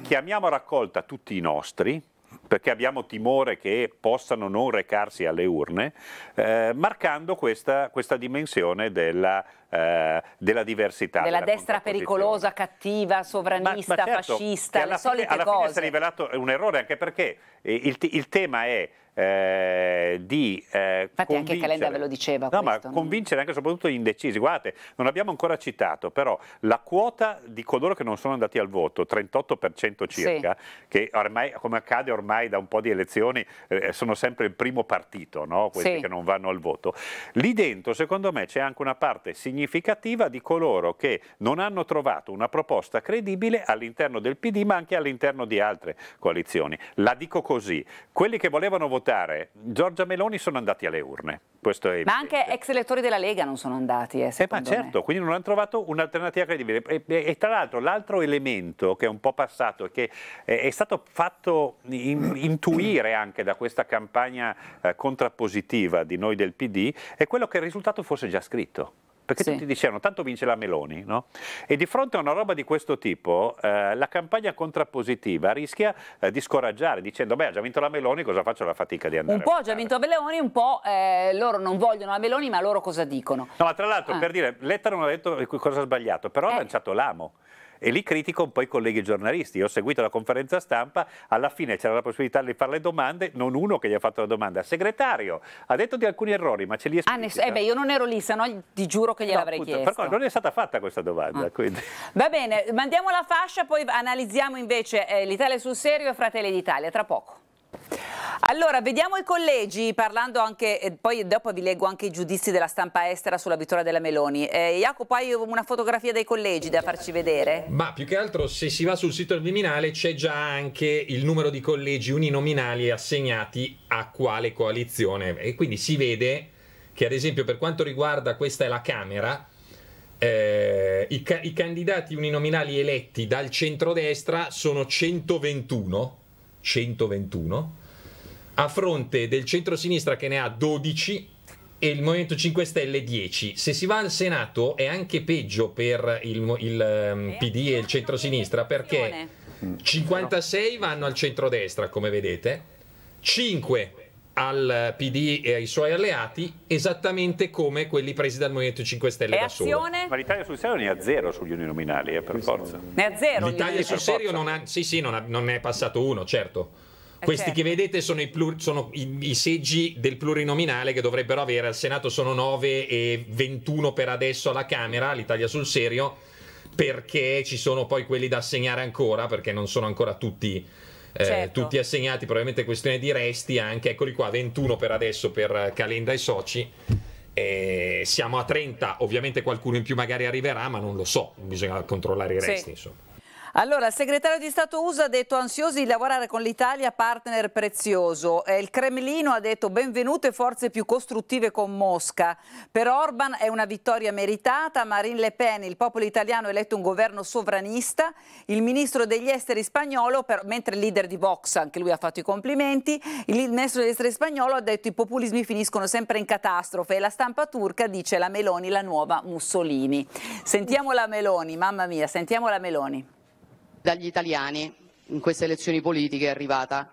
chiamiamo a raccolta tutti i nostri, perché abbiamo timore che possano non recarsi alle urne, eh, marcando questa, questa, dimensione della, eh, della diversità. Della, della destra pericolosa, cattiva, sovranista, ma, ma certo, fascista, alla le fine, solite alla cose. Alla fine si è rivelato un errore, anche perché eh, il, il tema è eh, di eh, Infatti anche Calenda ve lo diceva no, questo, ma convincere anche e soprattutto gli indecisi. Guardate, non abbiamo ancora citato, però la quota di coloro che non sono andati al voto, 38% circa, sì. che ormai, come accade ormai da un po' di elezioni, eh, sono sempre il primo partito, no? questi sì. che non vanno al voto. Lì dentro, secondo me, c'è anche una parte significativa di coloro che non hanno trovato una proposta credibile all'interno del PD, ma anche all'interno di altre coalizioni. La dico così, quelli che volevano votare votare. Giorgia Meloni sono andati alle urne. Questo è ma anche ex elettori della Lega non sono andati. Eh, eh ma certo, me. quindi non hanno trovato un'alternativa credibile. E, e, e tra l'altro l'altro elemento che è un po' passato e che eh, è stato fatto in, intuire anche da questa campagna eh, contrappositiva di noi del PD è quello che il risultato fosse già scritto. Perché sì. tutti dicevano, tanto vince la Meloni, no? E di fronte a una roba di questo tipo, eh, la campagna contrappositiva rischia eh, di scoraggiare, dicendo, beh, ha già vinto la Meloni, cosa faccio la fatica di andare? Un po' ha già vinto la Meloni, un po' eh, loro non vogliono la Meloni, ma loro cosa dicono? No, ma tra l'altro, ah. per dire, Letta non ha detto cosa ha sbagliato, però ha eh. lanciato l'amo. E lì critico un po' i colleghi giornalisti. Io ho seguito la conferenza stampa, alla fine c'era la possibilità di fare le domande, non uno che gli ha fatto la domanda, segretario, ha detto di alcuni errori, ma ce li esplicita. Ah, ness- eh beh, io non ero lì, se no ti giuro che gliel'avrei no, chiesto. Per non è stata fatta questa domanda. Ah. Va bene, mandiamo la fascia, poi analizziamo invece eh, l'Italia sul serio e Fratelli d'Italia, tra poco. Allora, vediamo i collegi, parlando anche, poi dopo vi leggo anche i giudizi della stampa estera sulla vittoria della Meloni. Eh, Jacopo, hai una fotografia dei collegi da farci vedere? Ma più che altro, se si va sul sito del Viminale c'è già anche il numero di collegi uninominali assegnati a quale coalizione. E quindi si vede che, ad esempio, per quanto riguarda questa è la Camera, eh, i, ca i candidati uninominali eletti dal centrodestra sono 121 121, a fronte del centro-sinistra che ne ha 12 e il Movimento 5 Stelle 10. Se si va al Senato è anche peggio per il, il um, ehm, eh, PD e il centro-sinistra perché 56 mm. vanno al centro-destra, come vedete, 5 al PD e ai suoi alleati esattamente come quelli presi dal Movimento 5 Stelle e da azione? Solo. Ma l'Italia sul serio ne è a zero sugli uninominali, eh, per forza. Ne è a zero. L'Italia sul serio non, ha, sì, sì, non, ha, non ne è passato uno, certo. Eh certo. Questi certo. che vedete sono, i, plur, sono i, i, seggi del plurinominale che dovrebbero avere. Al Senato sono 9 e 21 per adesso alla Camera, l'Italia sul serio, perché ci sono poi quelli da assegnare ancora, perché non sono ancora tutti eh, certo. tutti assegnati probabilmente questione di resti anche, eccoli qua, 21 per adesso per Calenda e Soci. Eh, siamo a 30, ovviamente qualcuno in più magari arriverà, ma non lo so, bisogna controllare i resti. Sì. Insomma. Allora, il segretario di Stato USA ha detto ansiosi di lavorare con l'Italia, partner prezioso. Eh, il Cremlino ha detto benvenute forze più costruttive con Mosca. Per Orban è una vittoria meritata. Marine Le Pen, il popolo italiano ha eletto un governo sovranista. Il ministro degli esteri spagnolo, per, mentre il leader di Vox, anche lui ha fatto i complimenti, il ministro degli esteri spagnolo ha detto i populismi finiscono sempre in catastrofe e la stampa turca dice la Meloni la nuova Mussolini. Sentiamo la Meloni, mamma mia, sentiamo la Meloni. Dagli italiani in queste elezioni politiche è arrivata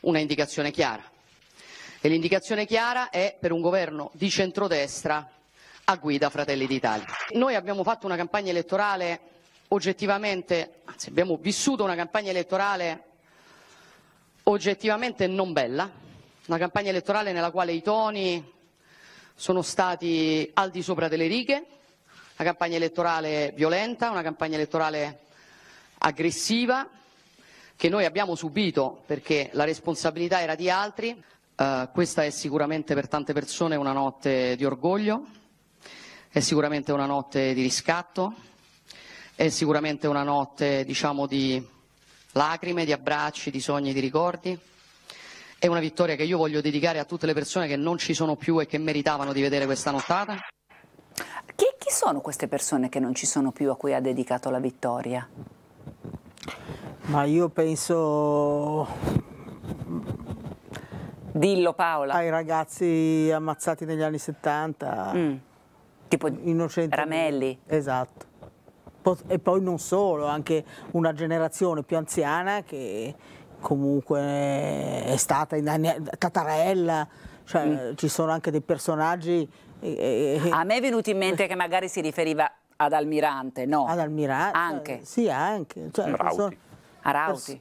una indicazione chiara e l'indicazione chiara è per un governo di centrodestra a guida Fratelli d'Italia. Noi abbiamo fatto una campagna elettorale oggettivamente, anzi abbiamo vissuto una campagna elettorale oggettivamente non bella, una campagna elettorale nella quale i toni sono stati al di sopra delle righe, una campagna elettorale violenta, una campagna elettorale aggressiva che noi abbiamo subito perché la responsabilità era di altri. Uh, questa è sicuramente per tante persone una notte di orgoglio, è sicuramente una notte di riscatto, è sicuramente una notte diciamo, di lacrime, di abbracci, di sogni, di ricordi. È una vittoria che io voglio dedicare a tutte le persone che non ci sono più e che meritavano di vedere questa nottata. Chi, chi sono queste persone che non ci sono più a cui ha dedicato la vittoria? Ma io penso... Dillo Paola. Ai ragazzi ammazzati negli anni 70. Mm. Tipo innocenti. Ramelli. Esatto. E poi non solo, anche una generazione più anziana che comunque è stata in anni... Tatarella, cioè mm. ci sono anche dei personaggi... E... A me è venuto in mente che magari si riferiva ad Almirante, no. Ad Almirante. Anche. Eh, sì, anche. Cioè, Rauti. Persone, a Rauti.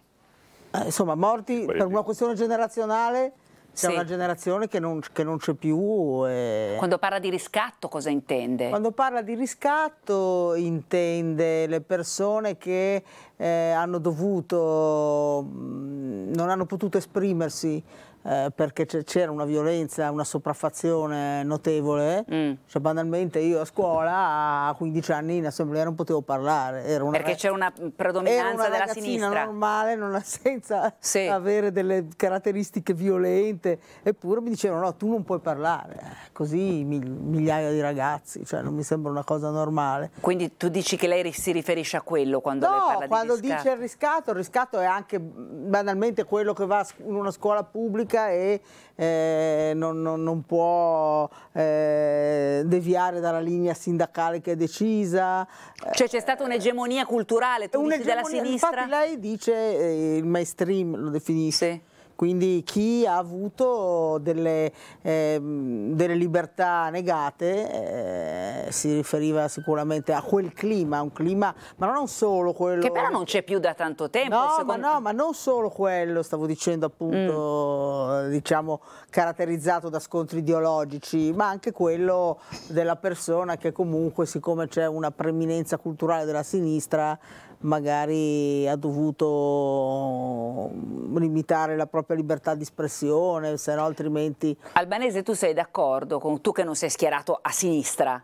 Pers- eh, insomma, morti Quelli. per una questione generazionale. C'è sì. una generazione che non, non c'è più. E... Quando parla di riscatto cosa intende? Quando parla di riscatto intende le persone che eh, hanno dovuto, mm, non hanno potuto esprimersi eh, perché c'era una violenza, una sopraffazione notevole. Mm. Cioè, banalmente io a scuola a 15 anni in assemblea non potevo parlare. Era una perché c'era una predominanza era una della sinistra. normale, non senza sì. avere delle caratteristiche violente, eppure mi dicevano no, tu non puoi parlare. Eh, così migliaia di ragazzi, cioè non mi sembra una cosa normale. Quindi tu dici che lei si riferisce a quello quando no, lei parla di No, quando dice il riscatto, il riscatto è anche banalmente quello che va in una scuola pubblica politica e eh, non, non, non, può eh, deviare dalla linea sindacale che è decisa. Cioè c'è stata un'egemonia culturale, tu dici della sinistra? Infatti lei dice, eh, il mainstream lo definisce, sì quindi chi ha avuto delle, eh, delle libertà negate eh, si riferiva sicuramente a quel clima, un clima, ma non solo quello... Che però non c'è più da tanto tempo. No, secondo... ma no, ma non solo quello, stavo dicendo appunto, mm. diciamo, caratterizzato da scontri ideologici, ma anche quello della persona che comunque, siccome c'è una preminenza culturale della sinistra, magari ha dovuto mm, limitare la propria libertà di espressione, se no altrimenti... Albanese, tu sei d'accordo, con tu che non sei schierato a sinistra,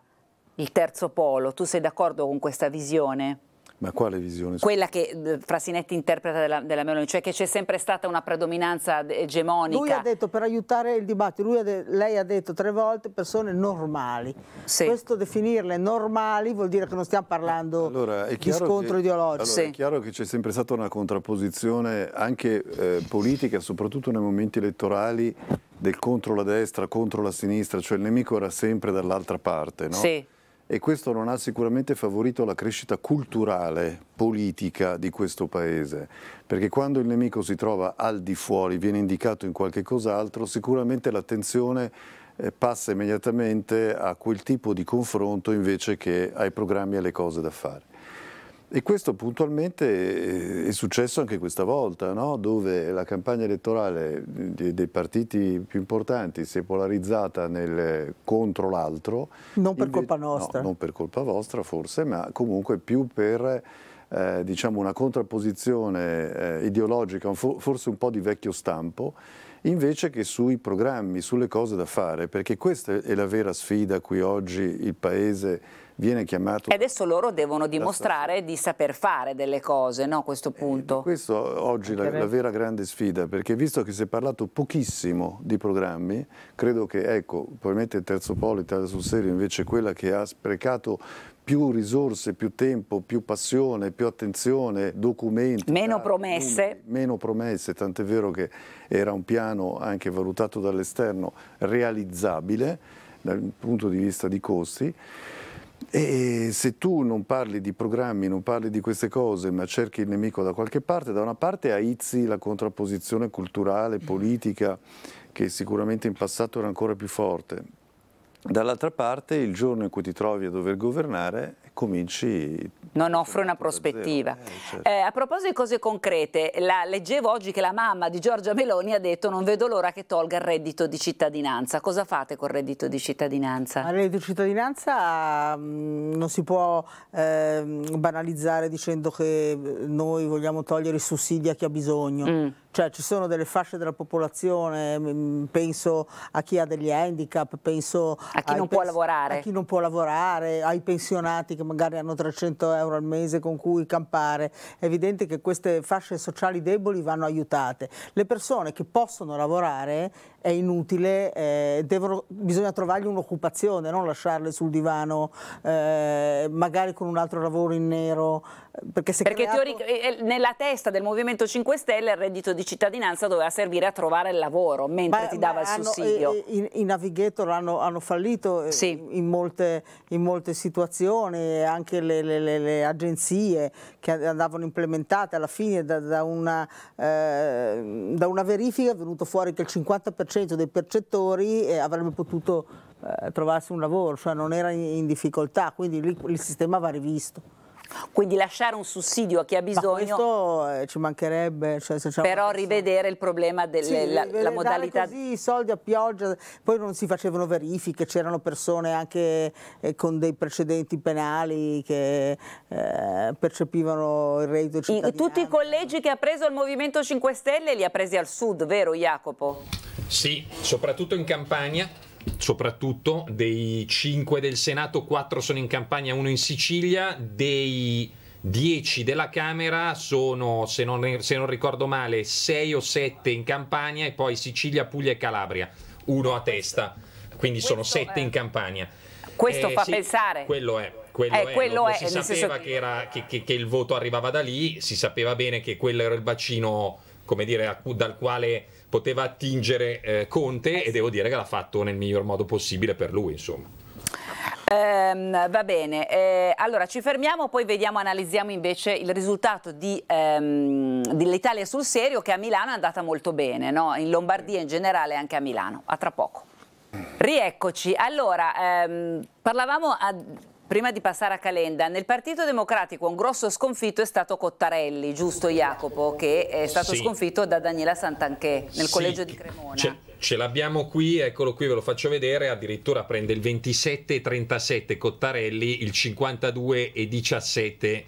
il terzo polo, tu sei d'accordo con questa visione? Ma quale visione? Quella che eh, Frasinetti interpreta della, della Meloni, cioè che c'è sempre stata una predominanza egemonica. Lui ha detto per aiutare il dibattito, ha lei ha detto tre volte persone normali. Sì. Questo definirle normali vuol dire che non stiamo parlando allora, di scontro che, ideologico. Allora, sì. È chiaro che c'è sempre stata una contrapposizione anche eh, politica, soprattutto nei momenti elettorali, del contro la destra, contro la sinistra, cioè il nemico era sempre dall'altra parte. No? Sì e questo non ha sicuramente favorito la crescita culturale, politica di questo paese, perché quando il nemico si trova al di fuori, viene indicato in qualche cos'altro, sicuramente l'attenzione eh, passa immediatamente a quel tipo di confronto invece che ai programmi e alle cose da fare. E questo puntualmente è successo anche questa volta, no? dove la campagna elettorale dei partiti più importanti si è polarizzata nel contro l'altro. Non per colpa nostra. No, non per colpa vostra forse, ma comunque più per eh, diciamo una contrapposizione eh, ideologica, forse un po' di vecchio stampo, invece che sui programmi, sulle cose da fare, perché questa è la vera sfida a cui oggi il Paese viene chiamato... E adesso loro devono dimostrare di saper fare delle cose, no, a questo eh, punto. Eh, questo oggi è la, la, vera grande sfida, perché visto che si è parlato pochissimo di programmi, credo che, ecco, probabilmente il Terzo Polo, Italia sul serio, invece è quella che ha sprecato più risorse, più tempo, più passione, più attenzione, documenti. Meno promesse. Numeri, meno promesse, tant'è vero che era un piano anche valutato dall'esterno realizzabile dal punto di vista di costi. E se tu non parli di programmi, non parli di queste cose, ma cerchi il nemico da qualche parte, da una parte aizzi la contrapposizione culturale, mm. politica, che sicuramente in passato era ancora più forte, dall'altra parte il giorno in cui ti trovi a dover governare, cominci... Non offre una prospettiva. Eh, certo. eh, a proposito di cose concrete, la, leggevo oggi che la mamma di Giorgia Meloni ha detto non vedo l'ora che tolga il reddito di cittadinanza. Cosa fate col reddito di cittadinanza? Il reddito di cittadinanza mh, mm, non si può eh, banalizzare dicendo che eh, noi vogliamo togliere i sussidi a chi ha bisogno. Mm cioè ci sono delle fasce della popolazione, mm, mm, penso a chi ha degli handicap, penso a chi, non può, a chi non può lavorare, ai pensionati che magari hanno 300 euro al mese con cui campare. È evidente che queste fasce sociali deboli vanno aiutate. Le persone che possono lavorare è inutile, eh, devono, bisogna trovargli un'occupazione, non lasciarle sul divano, eh, magari con un altro lavoro in nero. Eh, perché, se perché creato... Eh, eh, nella testa del Movimento 5 Stelle il reddito di cittadinanza doveva servire a trovare il lavoro mentre ma, ti dava il sussidio. I, Navigator hanno, hanno fallito sì. in, molte, in, molte, situazioni, anche le, le, le, le, agenzie che andavano implementate alla fine da, da, una, da una verifica è venuto fuori che il 50% 10% dei percettori eh, avrebbe potuto eh, trovarsi un lavoro, cioè non era in, in difficoltà, quindi lì, il sistema va rivisto. Quindi lasciare un sussidio a chi ha bisogno. Ma questo eh, ci mancherebbe. Cioè però rivedere il problema della sì, la, la modalità. Così, i soldi a pioggia, poi non si facevano verifiche, c'erano persone anche eh, con dei precedenti penali che eh, percepivano il reddito cittadino. Tutti i collegi che ha preso il Movimento 5 Stelle li ha presi al sud, vero Jacopo? Sì, soprattutto in Campania soprattutto dei 5 del Senato, 4 sono in Campania, 1 in Sicilia, dei 10 della Camera sono, se non, se non ricordo male, 6 o 7 in Campania e poi Sicilia, Puglia e Calabria, uno a testa, quindi sono 7 in Campania. Questo eh, fa sì, pensare. Quello è. Quello, eh, è, quello è, si sapeva senso... che, era, che, che, che, il voto arrivava da lì, si sapeva bene che quello era il bacino, come dire, dal quale poteva attingere eh, Conte e devo dire che l'ha fatto nel miglior modo possibile per lui, insomma. Um, va bene, eh, allora ci fermiamo, poi vediamo, analizziamo invece il risultato di, um, dell'Italia sul serio che a Milano è andata molto bene, no? in Lombardia in generale e anche a Milano. A tra poco. Rieccoci, allora ehm, parlavamo a, Prima di passare a Calenda, nel Partito Democratico un grosso sconfitto è stato Cottarelli, giusto Jacopo, che è stato sì. sconfitto da Daniela Santanchè nel sì, collegio di Cremona. Ce l'abbiamo qui, eccolo qui, ve lo faccio vedere, addirittura prende il 27,37 Cottarelli, il 52,17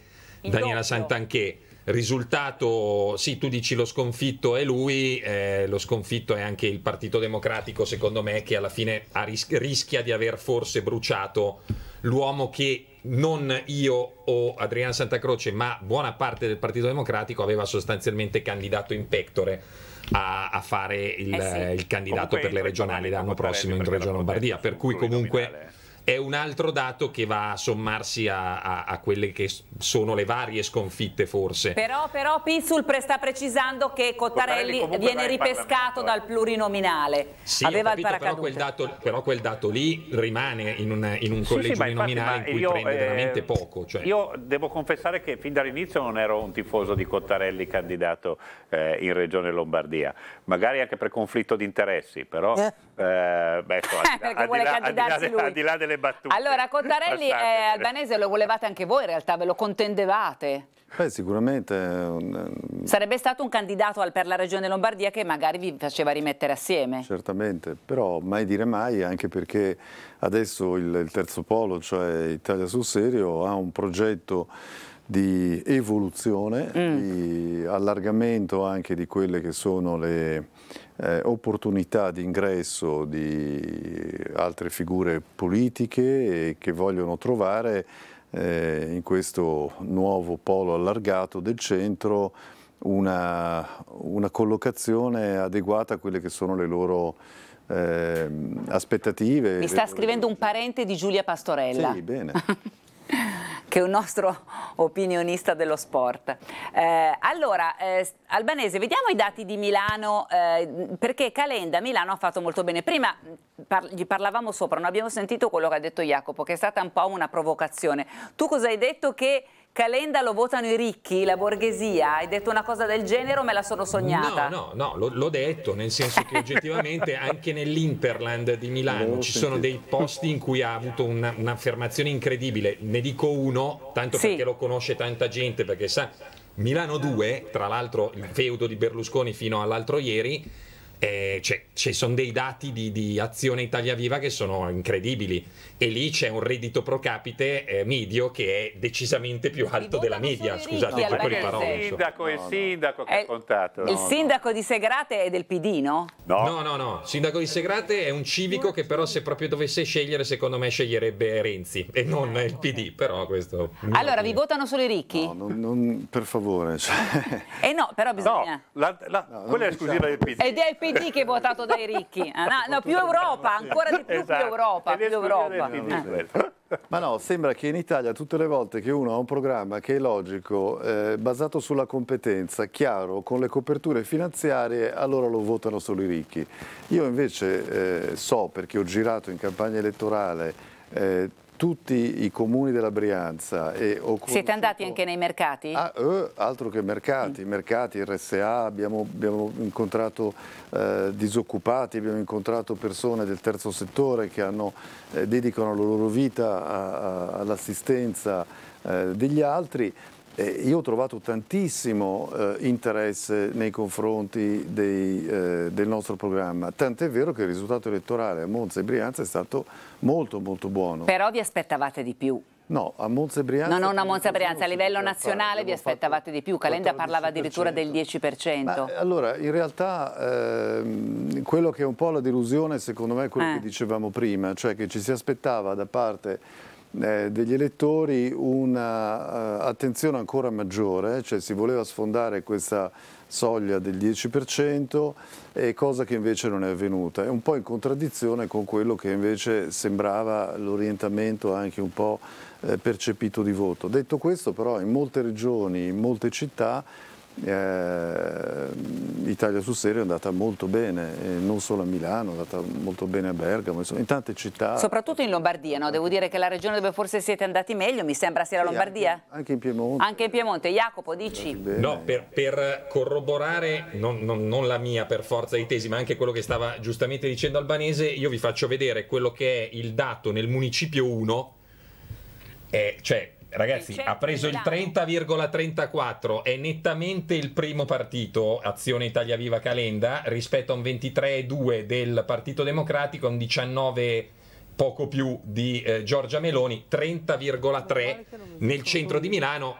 Daniela Santanchè. Risultato, sì, tu dici lo sconfitto è lui, eh, lo sconfitto è anche il Partito Democratico, secondo me, che alla fine rischia di aver forse bruciato l'uomo che non io o Adriano Santacroce, ma buona parte del Partito Democratico aveva sostanzialmente candidato in pectore a, a fare il, eh sì. il candidato comunque per le regionali l'anno prossimo in Regione Lombardia, per cui comunque... Nominale è un altro dato che va a sommarsi a, a, a quelle che sono le varie sconfitte forse. Però, però Pizzulpre sta precisando che Cottarelli, Cottarelli viene ripescato eh. dal plurinominale. Sì, Aveva capito, il però quel, dato, però quel, dato, lì rimane in un, in un collegio sì, sì, uninominale in cui io, prende eh, veramente poco. Cioè. Io devo confessare che fin dall'inizio non ero un tifoso di Cottarelli candidato eh, in Regione Lombardia, magari anche per conflitto di interessi, però eh. eh beh, so, al, al, al, di là, al di là delle delle battute. Allora, Cottarelli è eh, albanese, lo volevate anche voi in realtà, ve lo contendevate? Beh, sicuramente. Eh, eh, Sarebbe stato un candidato per la regione Lombardia che magari vi faceva rimettere assieme. Certamente, però mai dire mai, anche perché adesso il, il terzo polo, cioè Italia sul serio, ha un progetto di evoluzione, mm. di allargamento anche di quelle che sono le eh, opportunità di ingresso di altre figure politiche che vogliono trovare eh, in questo nuovo polo allargato del centro una, una collocazione adeguata a quelle che sono le loro eh, aspettative. Mi sta scrivendo un parente di Giulia Pastorella. Sì, bene. che è un nostro opinionista dello sport. Eh, allora, eh, Albanese, vediamo i dati di Milano, eh, perché Calenda Milano ha fatto molto bene. Prima mm, par gli parlavamo sopra, non abbiamo sentito quello che ha detto Jacopo, che è stata un po' una provocazione. Tu cosa hai detto che Calenda lo votano i ricchi, la borghesia, hai detto una cosa del genere o me la sono sognata? No, no, no, l'ho detto, nel senso che oggettivamente anche nell'Interland di Milano ci sono dei posti in cui ha avuto un'affermazione un incredibile, ne dico uno, tanto sì. perché lo conosce tanta gente, perché sa, Milano 2, tra l'altro il feudo di Berlusconi fino all'altro ieri, eh, cioè, ci sono dei dati di, di, azione Italia Viva che sono incredibili e lì c'è un reddito pro capite eh, medio che è decisamente più alto della media, scusate no, gioco di parole. Il il sindaco no, no. Eh, ha contato. Il sindaco di Segrate è del PD, no? No, no, no, il sindaco di Segrate è un civico che però se proprio dovesse scegliere secondo me sceglierebbe Renzi e non ah, il PD, però questo... Allora, vi votano solo i ricchi? No, non, non, per favore. Cioè... eh no, però bisogna... No, la, la, quella è esclusiva diciamo. del PD. Ed è il PD PD che è votato dai ricchi. Ah, no, no, più Europa, ancora di più, esatto. più Europa. Più Europa. Eh. Ma no, sembra che in Italia tutte le volte che uno ha un programma che è logico, eh, basato sulla competenza, chiaro, con le coperture finanziarie, allora lo votano solo i ricchi. Io invece eh, so, perché ho girato in campagna elettorale, eh, tutti i comuni della Brianza. Siete andati anche nei mercati? Ah, eh, altro che mercati, mm. mercati, RSA, abbiamo, abbiamo incontrato eh, disoccupati, abbiamo incontrato persone del terzo settore che hanno, eh, dedicano la loro vita all'assistenza eh, degli altri eh, io ho trovato tantissimo eh, interesse nei confronti dei, eh, del nostro programma, tant'è vero che il risultato elettorale a Monza e Brianza è stato molto molto buono. Però vi aspettavate di più. No, a Monza e Brianza. No, non a Monza e Brianza, a livello nazionale vi aspettavate di più. Calenda parlava addirittura del 10%. Ma, eh, allora, in realtà ehm, quello che è un po' la delusione, secondo me, è quello eh. che dicevamo prima, cioè che ci si aspettava da parte eh, degli elettori un'attenzione eh, ancora maggiore, cioè si voleva sfondare questa soglia del 10%, cosa che invece non è avvenuta, è un po' in contraddizione con quello che invece sembrava l'orientamento anche un po' eh, percepito di voto. Detto questo però in molte regioni, in molte città eh, Italia sul serio è andata molto bene, non solo a Milano, è andata molto bene a Bergamo, insomma, in tante città. Soprattutto in Lombardia, no? devo dire che la regione dove forse siete andati meglio, mi sembra sia la Lombardia. Anche, anche, in Piemonte. Anche in Piemonte, Jacopo dici? No, per, per corroborare, non, non, non, la mia per forza di tesi, ma anche quello che stava giustamente dicendo Albanese, io vi faccio vedere quello che è il dato nel municipio 1, eh, cioè Ragazzi, ha preso il 30,34, è nettamente il primo partito, Azione Italia Viva Calenda, rispetto a un 23,2 del Partito Democratico, un 19 poco più di eh, Giorgia Meloni, 30,3 nel centro di Milano.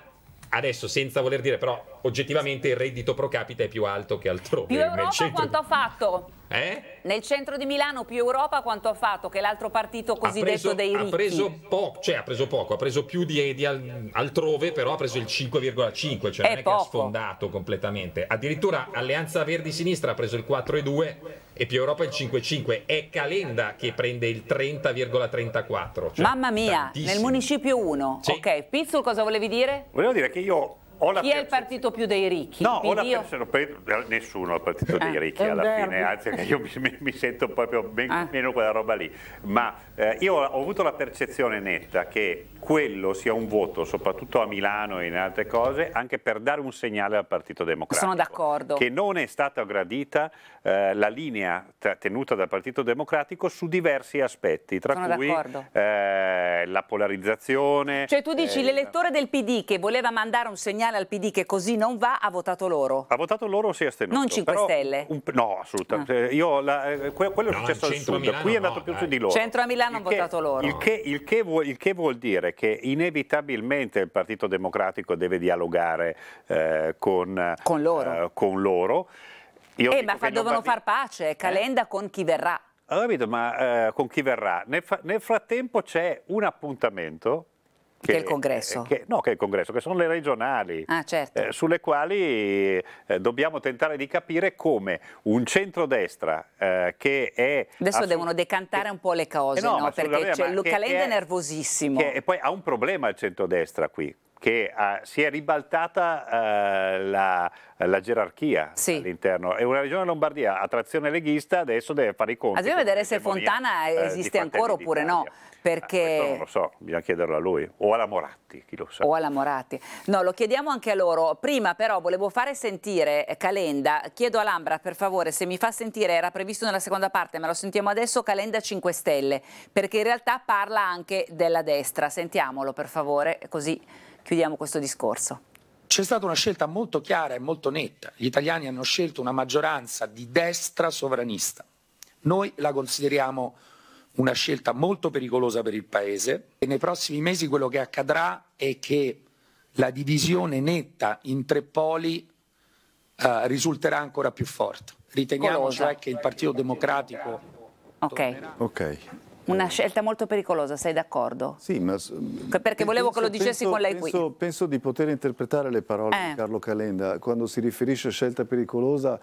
Adesso, senza voler dire, però, oggettivamente il reddito pro capita è più alto che altrove. In Europa quanto ha fatto? Eh? Nel centro di Milano più Europa quanto ha fatto che l'altro partito cosiddetto preso, dei ricchi? Ha preso, poco, cioè ha preso poco, ha preso più di, di altrove, però ha preso il 5,5, cioè è non è poco. che ha sfondato completamente. Addirittura Alleanza Verdi-Sinistra ha preso il 4,2 e più Europa il 5,5. È Calenda che prende il 30,34. Cioè Mamma mia, tantissimo. nel municipio 1. Sì. Ok, Pizzul cosa volevi dire? Volevo dire che io chi è il partito più dei ricchi? No, o la per... Eh, nessuno è il partito dei ah, ricchi eh, alla fine, anzi io mi, mi sento proprio ben, ah. meno quella roba lì. Ma eh, io ho avuto la percezione netta che quello sia un voto, soprattutto a Milano e in altre cose, anche per dare un segnale al Partito Democratico. Sono d'accordo. Che non è stata gradita eh, la linea tenuta dal Partito Democratico su diversi aspetti, tra Sono cui eh, la polarizzazione. Cioè tu dici eh, l'elettore del PD che voleva mandare un segnale Milano al PD che così non va ha votato loro. Ha votato loro o si è astenuto. Non 5 Però Stelle? Un, no, assolutamente. Ah. Eh, io, la, eh, que, quello è successo no, al sud, Milano, qui è andato no, più dai. su di loro. Centro a Milano ha votato loro. Il che, il, che vuol, il che, vuol, dire che inevitabilmente il Partito Democratico deve dialogare eh, con, con, loro. Eh, con loro. Eh, ma fa, devono far pace, eh? Calenda con chi verrà. Ho capito, ma eh, con chi verrà? Nel, nel frattempo c'è un appuntamento che, che, è il congresso? Eh, che, no, che il congresso, che sono le regionali, ah, certo. eh, sulle quali eh, dobbiamo tentare di capire come un centrodestra eh, che è... Adesso devono decantare un po' le cose, eh, no, no? perché c'è Luca Lenda è nervosissimo. e poi ha un problema il centrodestra qui, che ha, si è ribaltata uh, la, la, gerarchia sì. all'interno. È una regione Lombardia a trazione leghista, adesso deve fare i conti. Bisogna vedere se Fontana esiste ancora oppure no. Ah, perché... Ah, non lo so, bisogna chiederlo a lui o alla Moratti, chi lo sa. O alla Moratti. No, lo chiediamo anche a loro. Prima però volevo fare sentire eh, Calenda. Chiedo a Lambra per favore se mi fa sentire, era previsto nella seconda parte, ma lo sentiamo adesso, Calenda 5 Stelle, perché in realtà parla anche della destra. Sentiamolo per favore, così chiudiamo questo discorso. C'è stata una scelta molto chiara e molto netta. Gli italiani hanno scelto una maggioranza di destra sovranista. Noi la consideriamo una scelta molto pericolosa per il Paese e nei prossimi mesi quello che accadrà è che la divisione netta in tre poli eh, risulterà ancora più forte. Riteniamo cioè che il Partito Democratico... Ok. okay. Una scelta molto pericolosa, sei d'accordo? Sì, ma... Perché volevo penso, che lo dicessi penso, con lei qui. Penso, penso, di poter interpretare le parole eh. di Carlo Calenda. Quando si riferisce a scelta pericolosa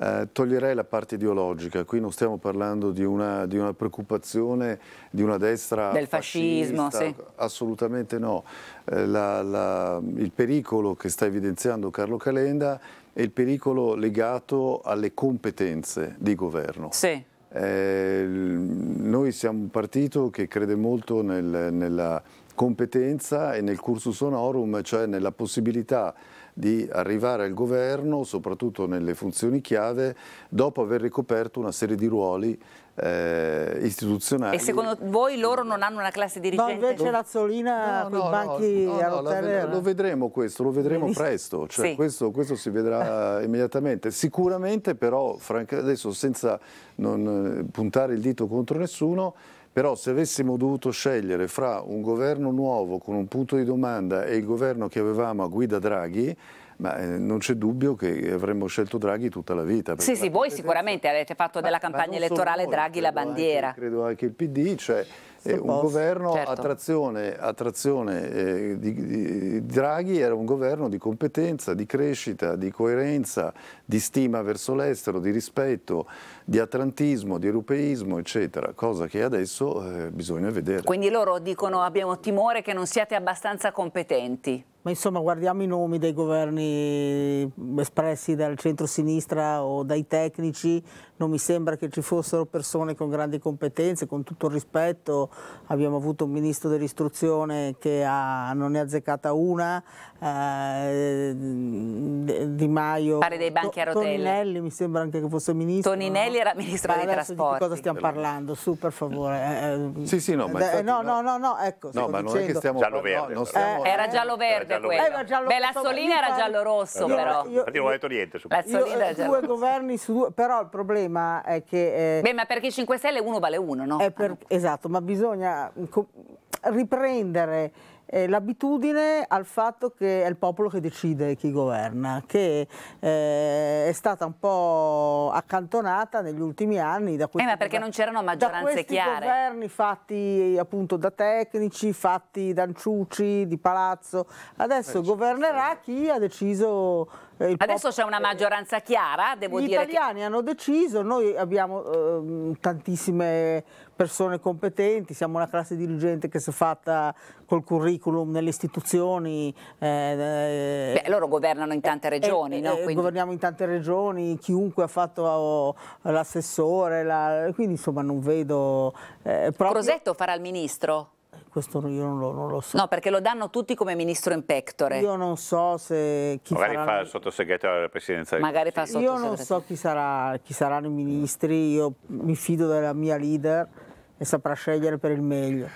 eh, toglierei la parte ideologica, qui non stiamo parlando di una, di una preoccupazione di una destra del fascismo, sì. assolutamente no. Eh, la, la, il pericolo che sta evidenziando Carlo Calenda è il pericolo legato alle competenze di governo. Sì. Eh, noi siamo un partito che crede molto nel, nella competenza e nel cursus honorum, cioè nella possibilità di arrivare al governo, soprattutto nelle funzioni chiave, dopo aver ricoperto una serie di ruoli eh, istituzionali. E secondo voi loro non hanno una classe dirigente? No, invece la Zolina con no, i banchi no, no, no, Lo vedremo questo, lo vedremo Benissimo. presto, cioè sì. questo, questo, si vedrà immediatamente. Sicuramente però, adesso senza non eh, puntare il dito contro nessuno, però se avessimo dovuto scegliere fra un governo nuovo con un punto di domanda e il governo che avevamo a guida Draghi, ma eh, non c'è dubbio che avremmo scelto Draghi tutta la vita. Sì, la sì, voi sicuramente avete fatto ma, della campagna elettorale noi, Draghi la bandiera. Anche, credo anche il PD, cioè eh, un governo certo. a trazione, a trazione eh, di, di, Draghi era un governo di competenza, di crescita, di coerenza, di stima verso l'estero, di rispetto, di atlantismo, di europeismo, eccetera, cosa che adesso eh, bisogna vedere. Quindi loro dicono abbiamo timore che non siate abbastanza competenti. Ma insomma guardiamo i nomi dei governi espressi dal centro-sinistra o dai tecnici, non mi sembra che ci fossero persone con grandi competenze, con tutto il rispetto, abbiamo avuto un ministro dell'istruzione che ha, non ne ha azzeccata una, eh, Di Maio, Pare dei banchi a rotelle. Toninelli mi sembra anche che fosse ministro. Toninelli no? era ministro dei trasporti. di cosa stiamo parlando? Su per favore. Eh, eh. sì, sì, no, ma eh, infatti, no, no, no, no, ecco, no, ma non è che stiamo giallo verde. No, stiamo... eh, era giallo verde sempre quello. Eh, giallo, Beh, l'assolina era giallo-rosso, no, però. Io, io, non ho detto niente su questo. Io, eh, due governi su due, però il problema è che... Eh, Beh, ma perché 5 Stelle uno vale uno, no? Per, ah, esatto, ma bisogna riprendere eh, l'abitudine al fatto che è il popolo che decide chi governa, che eh, è stata un po' accantonata negli ultimi anni da questi, eh, ma perché non c'erano maggioranze chiare. governi fatti appunto da tecnici, fatti da Anciucci, di palazzo, adesso governerà chi ha deciso eh, Adesso c'è una maggioranza chiara, devo gli dire. Gli italiani che... hanno deciso, noi abbiamo eh, tantissime persone competenti, siamo una classe dirigente che si è fatta col curriculum nelle istituzioni. Eh, eh Beh, loro governano in tante eh, regioni, eh, no? Quindi... Governiamo in tante regioni, chiunque ha fatto l'assessore, la... quindi insomma non vedo... Proprio... Crosetto farà il ministro? questo io non lo, non lo, so. No, perché lo danno tutti come ministro in pectore. Io non so se chi Magari farà... fa il sottosegretario della presidenza. Magari fa il Io non so chi, sarà, chi saranno i ministri, io mi fido della mia leader e saprà scegliere per il meglio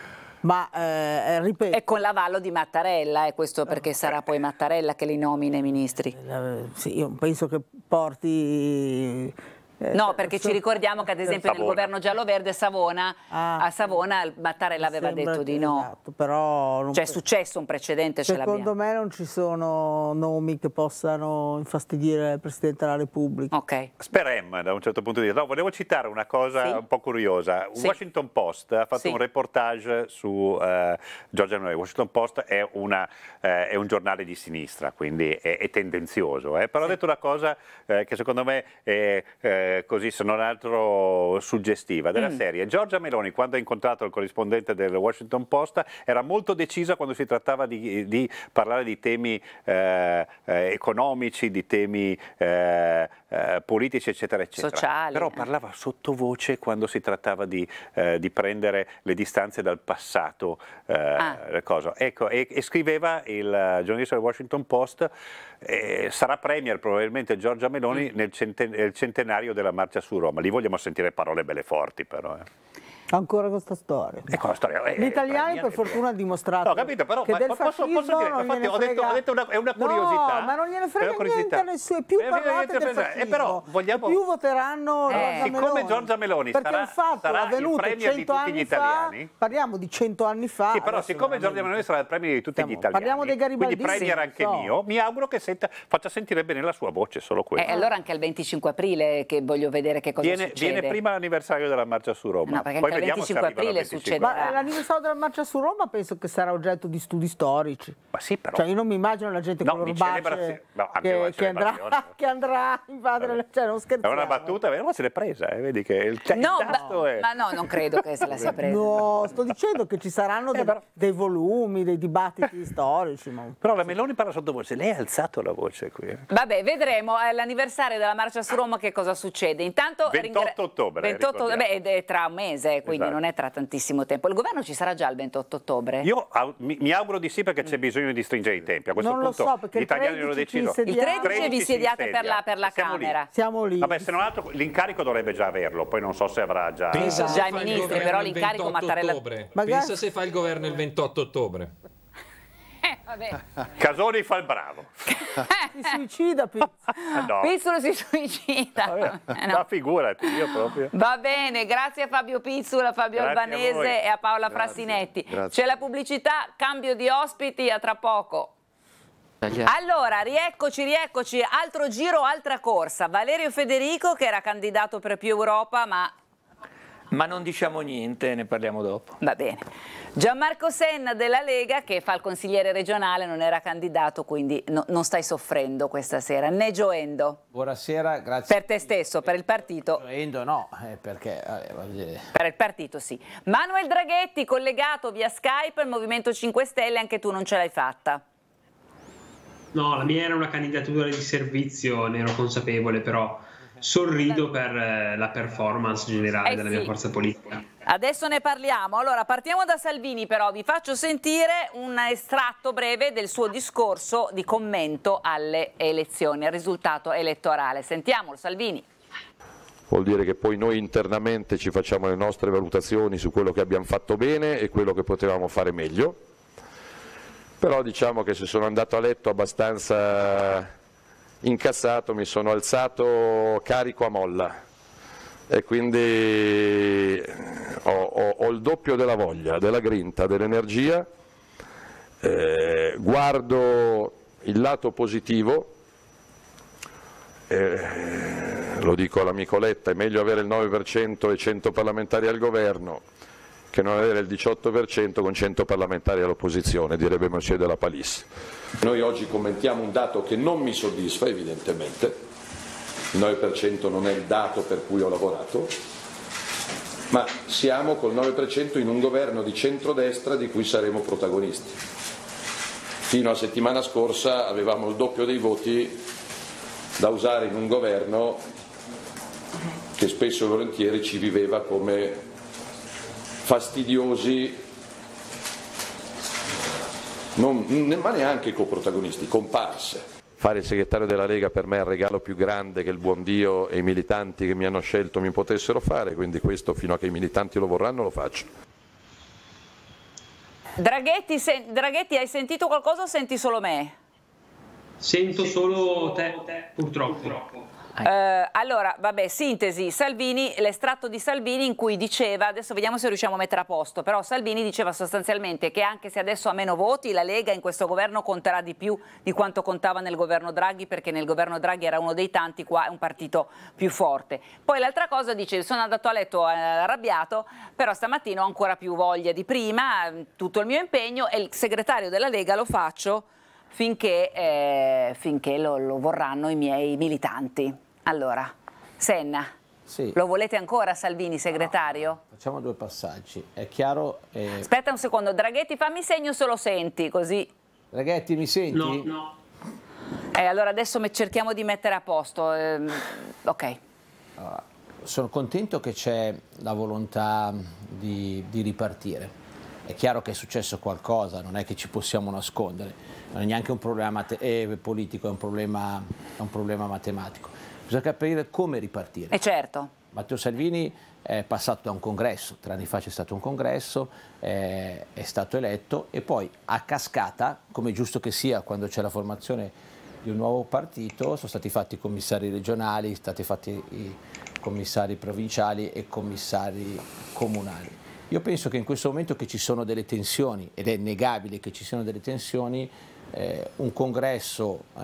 ma eh, eh ripeto... E con l'avallo di Mattarella, è eh, questo perché sarà poi Mattarella che li nomina i ministri? Eh, sì, io penso che porti eh, no, cioè, perché ci ricordiamo che ad esempio Savona. nel governo giallo-verde Savona, ah, a Savona Mattarella aveva detto di no. Esatto, però cioè è successo un precedente, Secondo me non ci sono nomi che possano infastidire il Presidente della Repubblica. Ok. Sperem, da un certo punto di vista. No, volevo citare una cosa sì? un po' curiosa. Sì. Washington Post ha fatto sì. un reportage su uh, Giorgia Meloni. Washington Post è, una, uh, è, un giornale di sinistra, quindi è, è tendenzioso. Eh? Però ha detto una cosa uh, che secondo me è eh, così se non altro suggestiva della mm. serie. Giorgia Meloni, quando ha incontrato il corrispondente del Washington Post, era molto decisa quando si trattava di, di parlare di temi eh, eh economici, di temi eh, eh, politici, eccetera, eccetera. Sociali. Però parlava sottovoce quando si trattava di, eh, di prendere le distanze dal passato. Eh, ah. ecco, e, e, scriveva il giornalista del Washington Post, eh, sarà premier probabilmente Giorgia Meloni mm. nel, centen nel centenario della marcia su Roma. Lì vogliamo sentire parole belle forti però. Eh. Ancora questa storia. Ecco la storia. Gli italiani per fortuna hanno dimostrato. No, capito, però ma, posso, posso dire, infatti ho detto, ho detto una, è una curiosità. No, ma non gliene frega niente a nessuno, più eh, parlate del fascismo, e però vogliamo... più voteranno eh. Siccome Giorgia Meloni Perché sarà, un fatto sarà avvenuto il premio di tutti gli italiani. Fa, parliamo di cento anni fa. Sì, però siccome Giorgia Meloni sarà il premio di tutti Siamo, gli italiani. Parliamo dei Garibaldi. Quindi premier anche no. mio, mi auguro che senta, faccia sentire bene la sua voce, solo eh, quello. E allora anche il 25 aprile che voglio vedere che cosa viene, succede. Viene prima l'anniversario della marcia su Roma. poi il 25 aprile succede. Ma eh, l'anniversario della marcia su Roma penso che sarà oggetto di studi storici. Ma sì, però. Cioè, io non mi immagino la gente no, con l'orbace no, che, che, andrà, che andrà in padre, cioè non scherziamo. È una battuta, ma se l'è presa, eh, vedi che il, il no, ma, è... ma no, non credo che se la sia presa. No, sto dicendo che ci saranno eh, dei, però... dei, volumi, dei dibattiti storici. Ma... Però la Meloni parla sottovoce, lei ha alzato la voce qui. Eh. Vabbè, vedremo all'anniversario della marcia su Roma che cosa succede. Intanto 28 ottobre. 28, beh, tra un mese, quindi esatto. non è tra tantissimo tempo. Il governo ci sarà già il 28 ottobre? Io mi, auguro di sì perché c'è bisogno di stringere i tempi. A questo non punto so, gli italiani hanno deciso. Il 13, 13 vi sediate per la, per la Siamo Camera. Lì. Siamo lì. Vabbè, se non altro l'incarico dovrebbe già averlo, poi non so se avrà già... Pensa già i ministri, però l'incarico Ottobre. Mattarella... Pensa se fa il governo il 28 ottobre. Vabbè. Casoni fa il bravo. si suicida Pizzolo. Eh, no. Pizzolo si suicida. Vabbè, eh, no. Ma figurati, io proprio. Va bene, grazie a Fabio Pizzula, a Fabio grazie Albanese a e a Paola grazie. Frassinetti. C'è la pubblicità, cambio di ospiti, a tra poco. Allora, rieccoci, rieccoci, altro giro, altra corsa. Valerio Federico, che era candidato per più Europa, ma ma non diciamo niente, ne parliamo dopo. Va bene. Gianmarco Senna della Lega, che fa il consigliere regionale, non era candidato, quindi no, non stai soffrendo questa sera, né gioendo. Buonasera, grazie. Per te stesso, per il partito. Gioendo no, eh, perché... Eh, per il partito sì. Manuel Draghetti, collegato via Skype al Movimento 5 Stelle, anche tu non ce l'hai fatta. No, la mia era una candidatura di servizio, ne ero consapevole, però sorrido per eh, la performance generale eh della sì. mia forza politica. Adesso ne parliamo. Allora, partiamo da Salvini però. Vi faccio sentire un estratto breve del suo discorso di commento alle elezioni, al risultato elettorale. Sentiamolo, Salvini. Vuol dire che poi noi internamente ci facciamo le nostre valutazioni su quello che abbiamo fatto bene e quello che potevamo fare meglio. Però diciamo che se sono andato a letto abbastanza incassato mi sono alzato carico a molla e quindi eh, ho, ho, ho il doppio della voglia, della grinta, dell'energia, eh, guardo il lato positivo, eh, lo dico all'amico Letta, è meglio avere il 9% e 100 parlamentari al governo che non avere il 18% con 100 parlamentari all'opposizione, direbbe Monsieur della Palisse. Noi oggi commentiamo un dato che non mi soddisfa evidentemente, il 9% non è il dato per cui ho lavorato, ma siamo col 9% in un governo di centrodestra di cui saremo protagonisti. Fino a settimana scorsa avevamo il doppio dei voti da usare in un governo che spesso e volentieri ci viveva come fastidiosi, non, ma neanche coprotagonisti, comparse. Fare il segretario della Lega per me è il regalo più grande che il buon Dio e i militanti che mi hanno scelto mi potessero fare, quindi questo fino a che i militanti lo vorranno lo faccio. Draghetti, se, Draghetti hai sentito qualcosa o senti solo me? Sento, solo te, te purtroppo. purtroppo. Eh, allora, vabbè, sintesi, Salvini, l'estratto di Salvini in cui diceva, adesso vediamo se riusciamo a mettere a posto, però Salvini diceva sostanzialmente che anche se adesso ha meno voti, la Lega in questo governo conterà di più di quanto contava nel governo Draghi, perché nel governo Draghi era uno dei tanti, qua è un partito più forte. Poi l'altra cosa dice, sono andato a letto eh, arrabbiato, però stamattina ho ancora più voglia di prima, mm, tutto il mio impegno e il segretario della Lega lo faccio finché, eh, finché lo, lo vorranno i miei militanti. Allora, Senna, sì. Lo volete ancora Salvini, segretario? No, facciamo due passaggi, è chiaro... Eh... Aspetta un secondo, Draghetti fammi segno se lo senti, così... Draghetti mi senti? No, no. Eh, allora adesso cerchiamo di mettere a posto, eh, ok. Allora, sono contento che c'è la volontà di, di ripartire. È chiaro che è successo qualcosa, non è che ci possiamo nascondere, non è neanche un problema eh, politico, è un problema, è un problema matematico bisogna capire come ripartire. E eh, certo. Matteo Salvini è passato da un congresso, tre anni fa c'è stato un congresso, è, eh, è stato eletto e poi a cascata, come è giusto che sia quando c'è la formazione di un nuovo partito, sono stati fatti i commissari regionali, sono stati fatti i commissari provinciali e commissari comunali. Io penso che in questo momento che ci sono delle tensioni, ed è negabile che ci siano delle tensioni, eh, un congresso eh,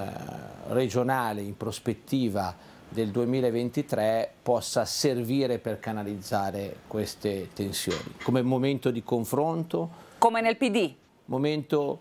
regionale in prospettiva del 2023 possa servire per canalizzare queste tensioni, come momento di confronto. Come nel PD. Momento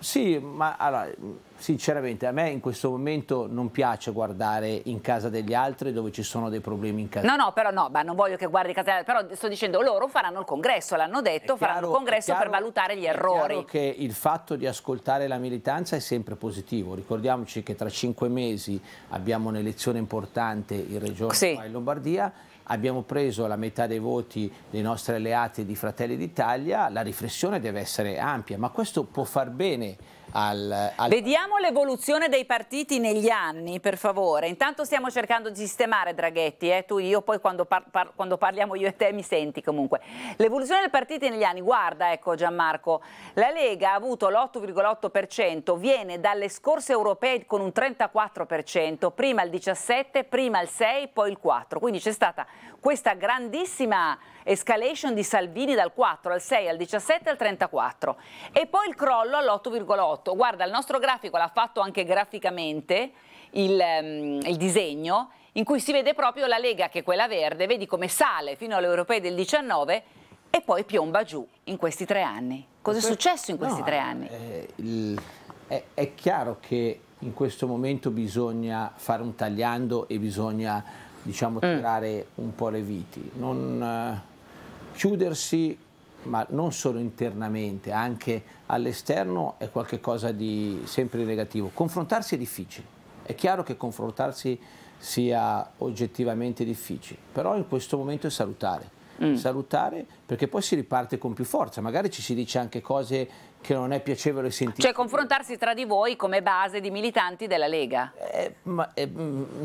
sì, ma allora, sinceramente a me in questo momento non piace guardare in casa degli altri dove ci sono dei problemi in casa. No, no, però no, ma non voglio che guardi in casa degli altri, però sto dicendo loro faranno il congresso, l'hanno detto, chiaro, faranno il congresso chiaro, per valutare gli errori. È che il fatto di ascoltare la militanza è sempre positivo, ricordiamoci che tra cinque mesi abbiamo un'elezione importante in Regione sì. in Lombardia abbiamo preso la metà dei voti dei nostri alleati di Fratelli d'Italia, la riflessione deve essere ampia, ma questo può far bene al, al... Vediamo l'evoluzione dei partiti negli anni, per favore. Intanto stiamo cercando di sistemare Draghetti, eh? tu io poi quando, par par quando, parliamo io e te mi senti comunque. L'evoluzione dei partiti negli anni, guarda ecco Gianmarco, la Lega ha avuto l'8,8%, viene dalle scorse europee con un 34%, prima il 17%, prima il 6%, poi il 4%, quindi c'è stata questa grandissima escalation di Salvini dal 4 al 6 al 17 al 34 e poi il crollo all'8,8. Guarda, il nostro grafico l'ha fatto anche graficamente il, um, il disegno in cui si vede proprio la Lega che è quella verde, vedi come sale fino alle europee del 19 e poi piomba giù in questi tre anni. Cosa è successo in questi no, tre anni? Eh, il, è, è chiaro che in questo momento bisogna fare un tagliando e bisogna diciamo, mm. tirare mm. un po' le viti, non eh, chiudersi, ma non solo internamente, anche all'esterno è qualcosa di sempre negativo. Confrontarsi è difficile, è chiaro che confrontarsi sia oggettivamente difficile, però in questo momento è salutare. Mm. Salutare perché poi si riparte con più forza, magari ci si dice anche cose che non è piacevole sentire. Cioè confrontarsi tra di voi come base di militanti della Lega. Eh, ma, eh,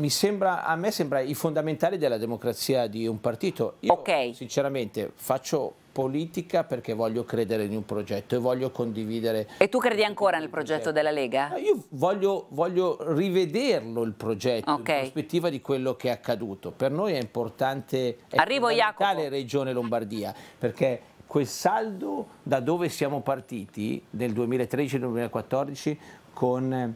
sembra, a me sembra i fondamentali della democrazia di un partito. Io okay. sinceramente faccio politica perché voglio credere in un progetto e voglio condividere. E tu credi ancora nel progetto della Lega? Io voglio, voglio rivederlo il progetto okay. in prospettiva di quello che è accaduto. Per noi è importante è Arrivo, Jacopo. regione Lombardia perché quel saldo da dove siamo partiti nel 2013-2014 con eh,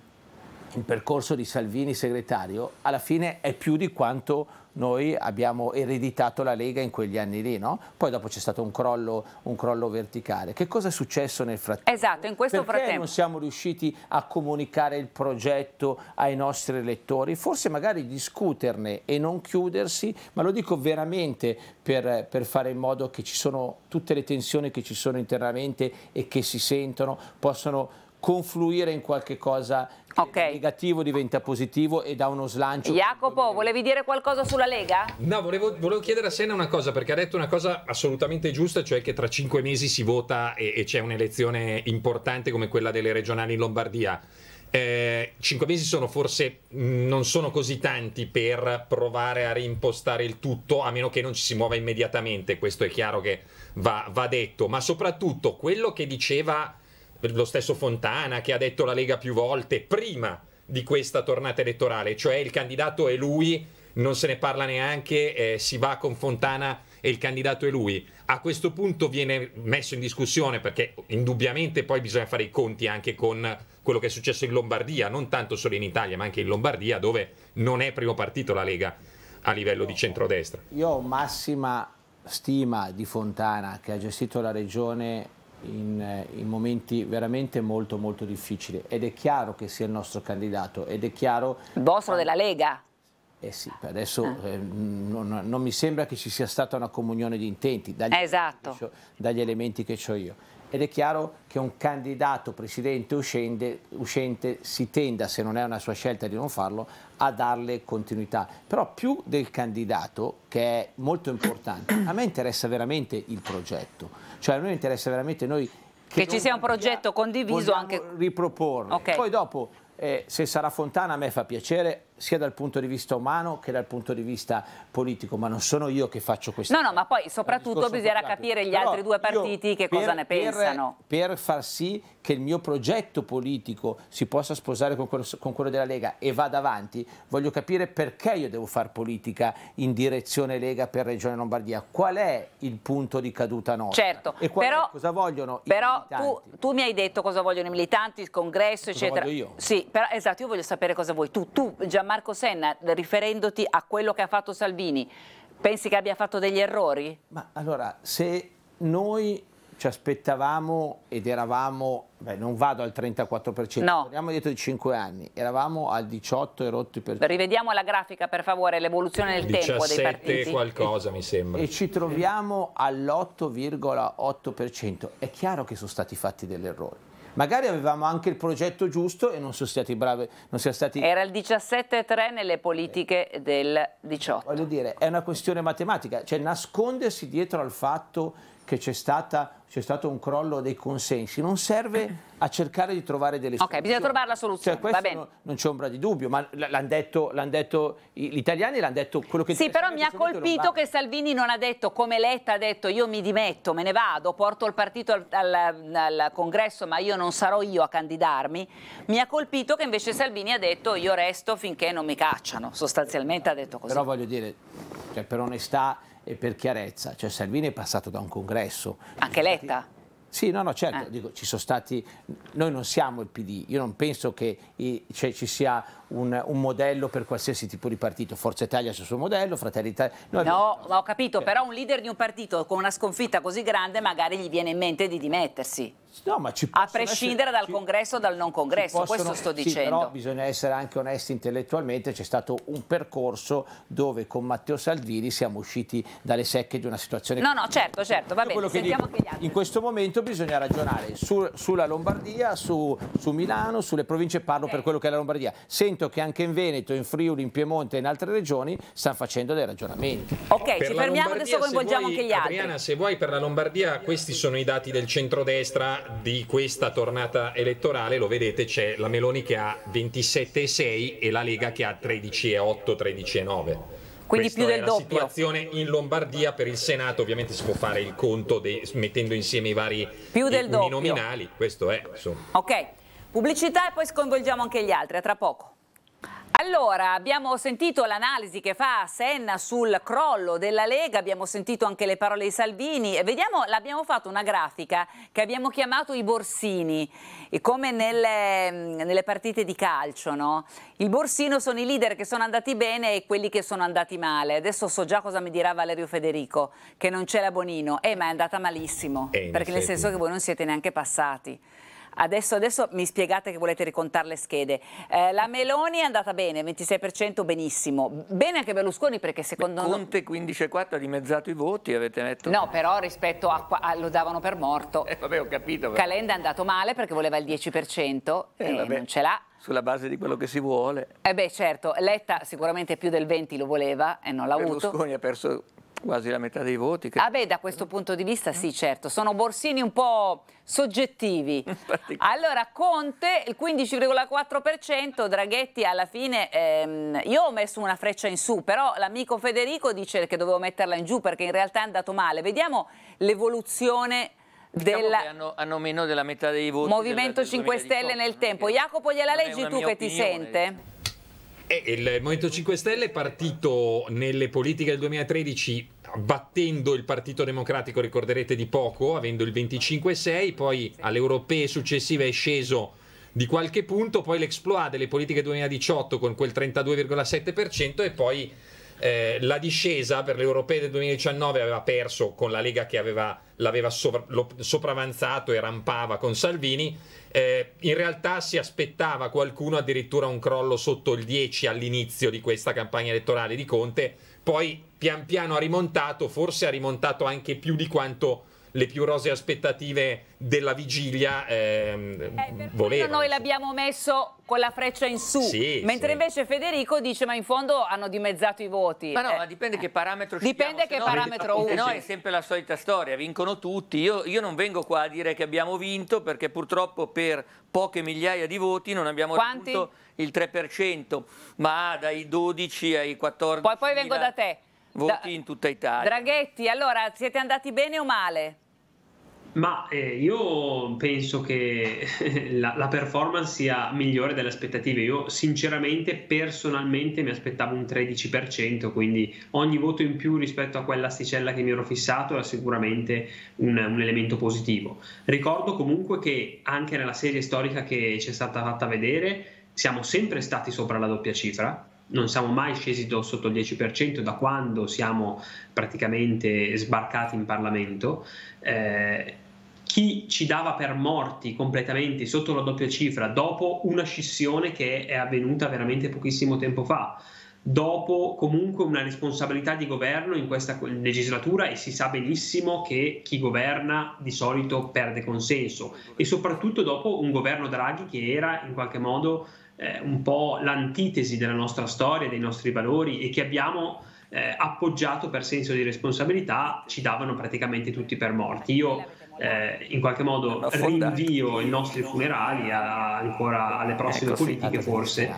il percorso di Salvini segretario alla fine è più di quanto noi abbiamo ereditato la Lega in quegli anni lì, no? Poi dopo c'è stato un crollo, un crollo, verticale. Che cosa è successo nel frattempo? Esatto, in questo Perché frattempo. non siamo riusciti a comunicare il progetto ai nostri elettori? Forse magari discuterne e non chiudersi, ma lo dico veramente per, per fare in modo che ci sono tutte le tensioni che ci sono internamente e che si sentono, possono confluire in qualche cosa che okay. negativo diventa positivo e dà uno slancio. Jacopo, volevi dire qualcosa sulla Lega? No, volevo, volevo, chiedere a Senna una cosa, perché ha detto una cosa assolutamente giusta, cioè che tra cinque mesi si vota e, e c'è un'elezione importante come quella delle regionali in Lombardia. Eh, cinque mesi sono forse mm, non sono così tanti per provare a reimpostare il tutto, a meno che non ci si muova immediatamente, questo è chiaro che va, va detto, ma soprattutto quello che diceva lo stesso Fontana che ha detto la Lega più volte prima di questa tornata elettorale, cioè il candidato è lui, non se ne parla neanche, eh, si va con Fontana e il candidato è lui. A questo punto viene messo in discussione perché indubbiamente poi bisogna fare i conti anche con quello che è successo in Lombardia, non tanto solo in Italia, ma anche in Lombardia dove non è primo partito la Lega a livello di centrodestra. Io ho massima stima di Fontana che ha gestito la regione in, eh, in, momenti veramente molto molto difficili ed è chiaro che sia il nostro candidato ed è chiaro... Il vostro della Lega? Eh sì, adesso ah. eh. Eh, non, non, mi sembra che ci sia stata una comunione di intenti dagli, esatto. ho, dagli elementi che ho io. Ed è chiaro che un candidato presidente uscente, uscente si tenda, se non è una sua scelta di non farlo, a darle continuità. Però più del candidato, che è molto importante, a me interessa veramente il progetto cioè a noi interessa veramente noi che, che ci sia un progetto condiviso anche riproporre. Okay. Poi dopo eh, se sarà Fontana a me fa piacere sia dal punto di vista umano che dal punto di vista politico, ma non sono io che faccio questo. No, no, ma poi soprattutto bisognerà capire gli altri due partiti che per, cosa ne pensano. Per, per far sì che il mio progetto politico si possa sposare con quello, con quello della Lega e vada avanti, voglio capire perché io devo fare politica in direzione Lega per Regione Lombardia, qual è il punto di caduta nostra certo, e qual però, cosa vogliono però i militanti. Tu, tu mi hai detto cosa vogliono i militanti, il congresso eccetera. Cosa io. Sì, però, esatto, io voglio sapere cosa vuoi tu. Tu Gianmarco Senna, riferendoti a quello che ha fatto Salvini, pensi che abbia fatto degli errori? Ma allora, se noi ci aspettavamo ed eravamo, beh, non vado al 34%, no. torniamo dietro di 5 anni, eravamo al 18 e rotti per Rivediamo la grafica per favore, l'evoluzione nel tempo dei partiti. qualcosa e, mi sembra. E ci troviamo all'8,8%. È chiaro che sono stati fatti degli errori. Magari avevamo anche il progetto giusto e non sono stati bravi. Non siamo stati... Era il 17,3 nelle politiche del 18. Voglio dire, è una questione matematica, cioè nascondersi dietro al fatto che c'è, stata, c'è stato un crollo dei consensi, non serve a cercare di trovare delle soluzioni. Ok, bisogna trovare la cioè, soluzione, cioè, va bene. Non, non c'è ombra di dubbio, ma l'hanno detto, l'han detto, gli italiani, l'hanno detto quello che... Sì, però mi ha colpito che Salvini non ha detto, come Letta ha detto, io mi dimetto, me ne vado, porto il partito al, al, al congresso, ma io non sarò io a candidarmi. Mi ha colpito che invece Salvini ha detto, io resto finché non mi cacciano, sostanzialmente ha detto così. Però voglio dire, cioè, per onestà e per chiarezza, cioè Salvini è passato da un congresso. Anche Letta? Sì, no, no, certo, eh. dico, ci sono stati, noi non siamo il PD, io non penso che cioè, ci sia un, un, modello per qualsiasi tipo di partito. Forza Italia è il suo modello, Fratelli Italia... Noi no, abbiamo... ho capito, eh. però un leader di un partito con una sconfitta così grande magari gli viene in mente di dimettersi. No, ma ci a prescindere essere, dal ci, congresso o dal non congresso, possono, questo sto sì, dicendo. Però bisogna essere anche onesti intellettualmente, c'è stato un percorso dove con Matteo Salvini siamo usciti dalle secche di una situazione... No, no, certo, certo, va bene, sentiamo dico, anche gli altri. In questo momento bisogna ragionare su, sulla Lombardia, su, su, Milano, sulle province, parlo okay. per quello che è la Lombardia. Se convinto che anche in Veneto, in Friuli, in Piemonte e in altre regioni stanno facendo dei ragionamenti. Ok, per ci fermiamo, adesso coinvolgiamo vuoi, anche gli altri. Adriana, se vuoi per la Lombardia questi sono i dati del centrodestra di questa tornata elettorale, lo vedete c'è la Meloni che ha 27,6 e la Lega che ha 13,8, 13,9. Quindi Questa più del doppio. La situazione in Lombardia per il Senato, ovviamente si può fare il conto dei, mettendo insieme i vari nominali, questo è. Insomma. Ok, pubblicità e poi sconvolgiamo anche gli altri, a tra poco. Allora, abbiamo sentito l'analisi che fa Senna sul crollo della Lega, abbiamo sentito anche le parole di Salvini vediamo, l'abbiamo fatto una grafica che abbiamo chiamato i borsini, come nelle, nelle partite di calcio, no? Il borsino sono i leader che sono andati bene e quelli che sono andati male. Adesso so già cosa mi dirà Valerio Federico, che non c'è la Bonino, eh ma è andata malissimo, eh, perché nel senso che voi non siete neanche passati. Adesso, adesso mi spiegate che volete ricontare le schede. Eh, la Meloni è andata bene, 26% benissimo. Bene anche Berlusconi perché secondo me... Conte 15,4 ha dimezzato i voti, avete detto? No, però rispetto a, a lo davano per morto. Eh, vabbè, ho capito. Però. Calenda è andato male perché voleva il 10% eh, e eh, vabbè. non ce l'ha sulla base di quello che si vuole. Eh beh, certo, Letta sicuramente più del 20 lo voleva e non l'ha avuto. Berlusconi ha perso quasi la metà dei voti. Che... Ah beh, da questo punto di vista sì, certo, sono borsini un po' soggettivi. Allora, Conte il 15,4%, Draghetti alla fine, ehm, io ho messo una freccia in su, però l'amico Federico dice che dovevo metterla in giù perché in realtà è andato male. Vediamo l'evoluzione Diciamo della... hanno, hanno, meno della metà dei voti. Movimento 5 Stelle nel tempo. Jacopo gliela leggi tu che opinione. ti sente? Eh, il Movimento 5 Stelle è partito nelle politiche del 2013 battendo il Partito Democratico, ricorderete di poco, avendo il 25,6, poi alle europee successive è sceso di qualche punto, poi l'exploit delle politiche 2018 con quel 32,7% e poi eh, la discesa per le europee del 2019 aveva perso con la Lega che aveva, l'aveva sovra, lo, sopravanzato e rampava con Salvini. Eh, in realtà si aspettava qualcuno addirittura un crollo sotto il 10 all'inizio di questa campagna elettorale di Conte, poi pian piano ha rimontato, forse ha rimontato anche più di quanto le più rose aspettative della vigilia ehm, eh, volevano. Noi l'abbiamo messo con la freccia in su, sì, mentre sì. invece Federico dice ma in fondo hanno dimezzato i voti. Ma no, eh. dipende eh. che parametro Dipende che no, parametro usi. No, è sempre la solita storia, vincono tutti. Io, io, non vengo qua a dire che abbiamo vinto perché purtroppo per poche migliaia di voti non abbiamo Quanti? raggiunto il 3%, ma dai 12 ai 14. Poi, poi vengo da te. Voti da, in tutta Italia. Draghetti, allora siete andati bene o male? Ma eh, io penso che la, la, performance sia migliore delle aspettative. Io sinceramente, personalmente, mi aspettavo un 13%, quindi ogni voto in più rispetto a quell'asticella che mi ero fissato era sicuramente un, un elemento positivo. Ricordo comunque che anche nella serie storica che ci è stata fatta vedere, siamo sempre stati sopra la doppia cifra, non siamo mai scesi sotto il 10% da quando siamo praticamente sbarcati in Parlamento. Eh, chi ci dava per morti completamente sotto la doppia cifra dopo una scissione che è avvenuta veramente pochissimo tempo fa, dopo comunque una responsabilità di governo in questa legislatura e si sa benissimo che chi governa di solito perde consenso e soprattutto dopo un governo Draghi che era in qualche modo eh, un po' l'antitesi della nostra storia, dei nostri valori e che abbiamo eh, appoggiato per senso di responsabilità, ci davano praticamente tutti per morti. Io eh, in qualche modo rinvio i nostri funerali a, ancora alle prossime ecco, politiche forse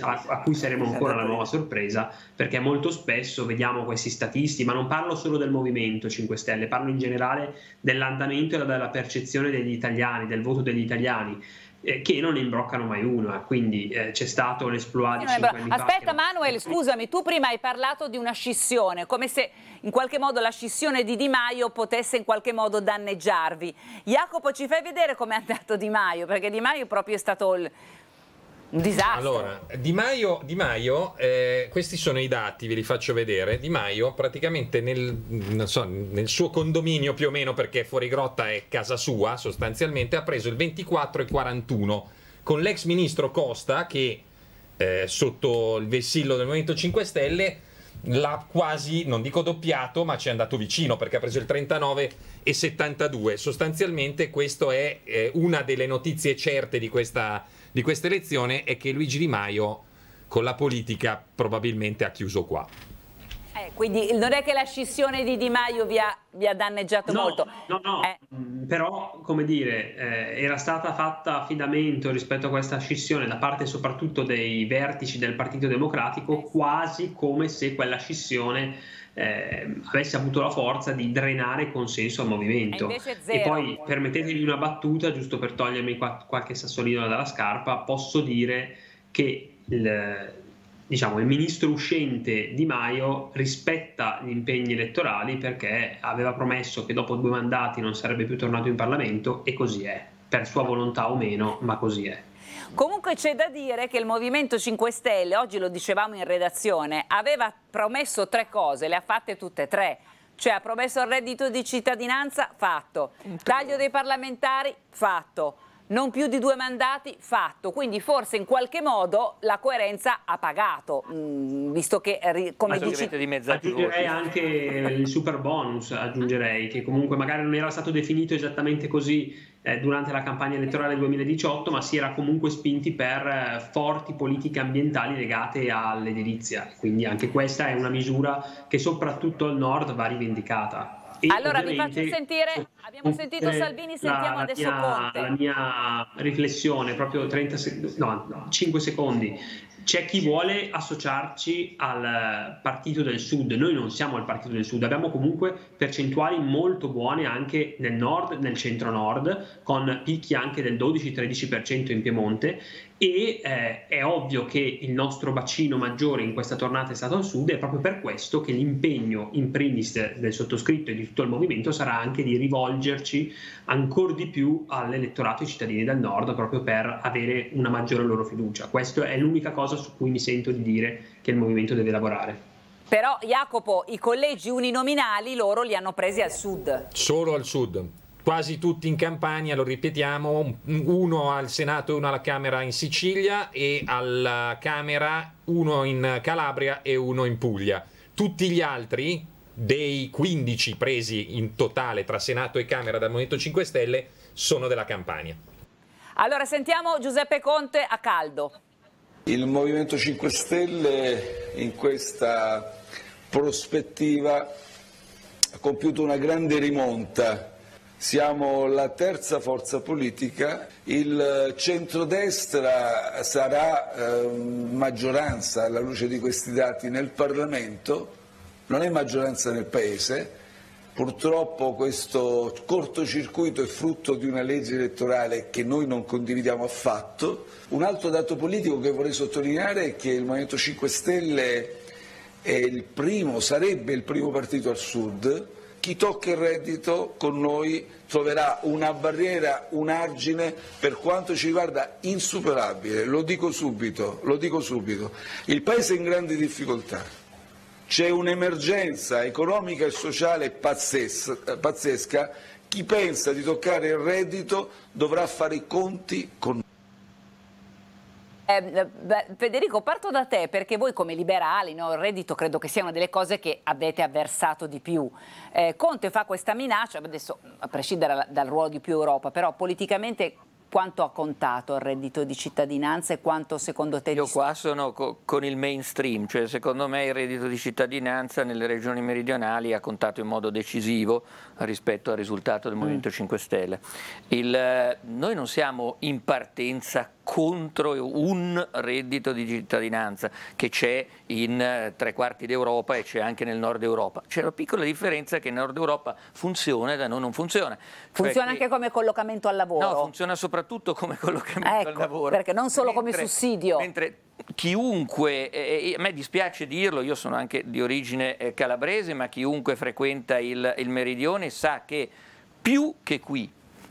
a, a, cui saremo ancora la nuova sorpresa perché molto spesso vediamo questi statisti ma non parlo solo del Movimento 5 Stelle parlo in generale dell'andamento e della percezione degli italiani del voto degli italiani eh, che non ne imbroccano mai una, eh, quindi eh, c'è stato l'esploit di no, 5 Aspetta fa, Manuel, non... scusami, tu prima hai parlato di una scissione, come se in qualche modo la scissione di Di Maio potesse in qualche modo danneggiarvi. Jacopo, ci fai vedere com'è andato Di Maio, perché Di Maio proprio è stato il un disastro. Allora, Di Maio, di Maio eh, questi sono i dati, ve li faccio vedere. Di Maio praticamente nel, so, nel, suo condominio più o meno, perché fuori grotta è casa sua sostanzialmente, ha preso il 24 e 41 con l'ex ministro Costa che eh, sotto il vessillo del Movimento 5 Stelle l'ha quasi, non dico doppiato, ma ci è andato vicino perché ha preso il 39 e 72. Sostanzialmente questa è eh, una delle notizie certe di questa, di questa elezione, è che Luigi Di Maio con la politica probabilmente ha chiuso qua. Quindi non è che la scissione di Di Maio vi ha, vi ha danneggiato no, molto. No, no, eh. Mm, però come dire, eh, era stata fatta affidamento rispetto a questa scissione da parte soprattutto dei vertici del Partito Democratico, eh quasi come se quella scissione eh, avesse avuto la forza di drenare consenso al movimento. E, e poi permettetemi una battuta, giusto per togliermi qualche sassolino dalla scarpa, posso dire che il, diciamo, il ministro uscente Di Maio rispetta gli impegni elettorali perché aveva promesso che dopo due mandati non sarebbe più tornato in Parlamento e così è, per sua volontà o meno, ma così è. Comunque c'è da dire che il Movimento 5 Stelle, oggi lo dicevamo in redazione, aveva promesso tre cose, le ha fatte tutte e tre. Cioè ha promesso il reddito di cittadinanza, fatto. Taglio dei parlamentari, fatto non più di due mandati, fatto. Quindi forse in qualche modo la coerenza ha pagato, mh, mm, visto che, come dici... Di aggiungerei anche il super bonus, aggiungerei, che comunque magari non era stato definito esattamente così eh, durante la campagna elettorale 2018, ma si era comunque spinti per eh, forti politiche ambientali legate all'edilizia. Quindi anche questa è una misura che soprattutto al nord va rivendicata allora vi faccio sentire, abbiamo sentito eh, Salvini, sentiamo la, adesso mia, Conte. La mia riflessione, proprio 30 secondi, no, no, 5 secondi. C'è chi vuole associarci al Partito del Sud, noi non siamo il Partito del Sud, abbiamo comunque percentuali molto buone anche nel nord, nel centro-nord, con picchi anche del 12-13% in Piemonte e eh, è ovvio che il nostro bacino maggiore in questa tornata è stato al sud, è proprio per questo che l'impegno in primis del sottoscritto e di tutto il movimento sarà anche di rivolgerci ancora di più all'elettorato e ai cittadini del nord proprio per avere una maggiore loro fiducia. Questa è l'unica cosa su cui mi sento di dire che il movimento deve lavorare. Però Jacopo, i collegi uninominali loro li hanno presi al sud. Solo al sud quasi tutti in Campania, lo ripetiamo, uno al Senato e uno alla Camera in Sicilia e alla Camera uno in Calabria e uno in Puglia. Tutti gli altri, dei 15 presi in totale tra Senato e Camera dal Movimento 5 Stelle, sono della Campania. Allora sentiamo Giuseppe Conte a caldo. Il Movimento 5 Stelle in questa prospettiva ha compiuto una grande rimonta siamo la terza forza politica, il centrodestra sarà eh, maggioranza alla luce di questi dati nel Parlamento, non è maggioranza nel Paese, purtroppo questo cortocircuito è frutto di una legge elettorale che noi non condividiamo affatto. Un altro dato politico che vorrei sottolineare è che il Movimento 5 Stelle il primo, sarebbe il primo partito al sud chi tocca il reddito con noi troverà una barriera, un argine per quanto ci riguarda insuperabile, lo dico subito, lo dico subito. Il Paese è in grande difficoltà c'è un'emergenza economica e sociale pazzesca, chi pensa di toccare il reddito dovrà fare i conti con noi. Eh, Federico, parto da te perché voi come liberali, no, il reddito credo che sia una delle cose che avete avversato di più. Eh, Conte fa questa minaccia, adesso a prescindere dal ruolo di più Europa, però politicamente quanto ha contato il reddito di cittadinanza e quanto secondo te... Io qua sono co con il mainstream, cioè secondo me il reddito di cittadinanza nelle regioni meridionali ha contato in modo decisivo rispetto al risultato del mm. Movimento mm. 5 Stelle. Il, noi non siamo in partenza contro un reddito di cittadinanza che c'è in eh, tre quarti d'Europa e c'è anche nel nord Europa. C'è una piccola differenza che nel nord Europa funziona e da noi non funziona. Cioè funziona cioè, anche come collocamento al lavoro? No, funziona soprattutto soprattutto come quello che metto ecco, al lavoro. Perché non solo mentre, come sussidio. Mentre chiunque, eh, a me dispiace dirlo, io sono anche di origine eh, calabrese, ma chiunque frequenta il, il meridione sa che più che qui,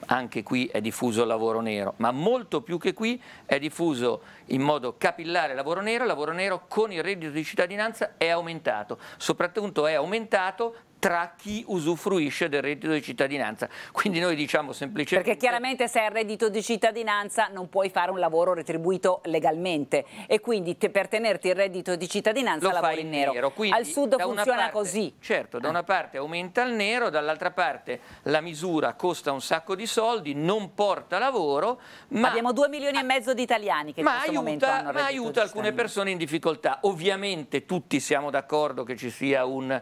anche qui è diffuso il lavoro nero, ma molto più che qui è diffuso in modo capillare il lavoro nero, il lavoro nero con il reddito di cittadinanza è aumentato, soprattutto è aumentato tra chi usufruisce del reddito di cittadinanza. Quindi noi diciamo semplicemente... Perché chiaramente se hai il reddito di cittadinanza non puoi fare un lavoro retribuito legalmente e quindi te, per tenerti il reddito di cittadinanza lavori in nero. nero. Quindi, Al sud funziona parte, così. Certo, da ah. una parte aumenta il nero, dall'altra parte la misura costa un sacco di soldi, non porta lavoro, ma... Abbiamo due milioni e mezzo di italiani che in questo aiuta, momento hanno Ma aiuta alcune persone in difficoltà. Ovviamente tutti siamo d'accordo che ci sia un eh,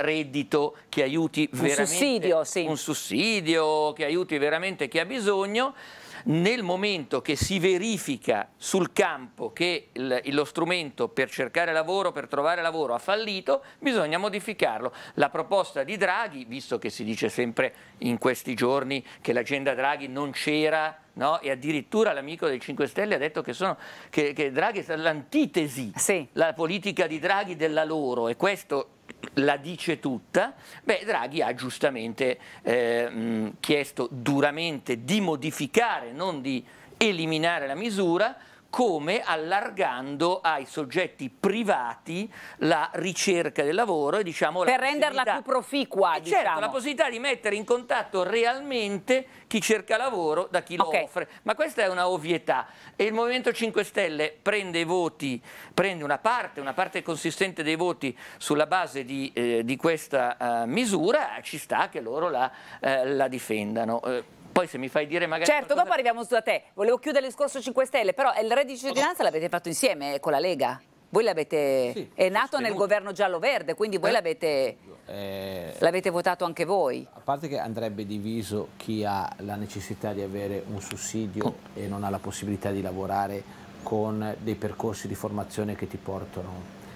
reddito strumento che aiuti un veramente sussidio, sì. un sussidio, che aiuti veramente chi ha bisogno. Nel momento che si verifica sul campo che il, lo strumento per cercare lavoro, per trovare lavoro ha fallito, bisogna modificarlo. La proposta di Draghi, visto che si dice sempre in questi giorni che l'agenda Draghi non c'era no? e addirittura l'amico del 5 Stelle ha detto che, sono, che, che Draghi è stata l'antitesi, sì. la politica di Draghi della loro e questo la dice tutta, beh, Draghi ha giustamente eh, mh, chiesto duramente di modificare, non di eliminare la misura come allargando ai soggetti privati la ricerca del lavoro e diciamo per renderla più proficua e eh, diciamo. certo, la diciamo. possibilità di mettere in contatto realmente chi cerca lavoro da chi lo okay. offre ma questa è una ovvietà e il Movimento 5 Stelle prende voti prende una parte una parte consistente dei voti sulla base di, eh, di questa eh, misura ci sta che loro la, eh, la difendano eh, poi se mi fai dire magari... Certo, qualcosa... dopo arriviamo su da te. Volevo chiudere il discorso 5 Stelle, però eh, il reddito di cittadinanza l'avete fatto insieme con la Lega. Voi l'avete... Sì, è nato sostenuto. nel governo giallo-verde, quindi voi eh. l'avete... Eh, l'avete votato anche voi? A parte che andrebbe diviso chi ha la necessità di avere un sussidio oh. e non ha la possibilità di lavorare con dei percorsi di formazione che ti portano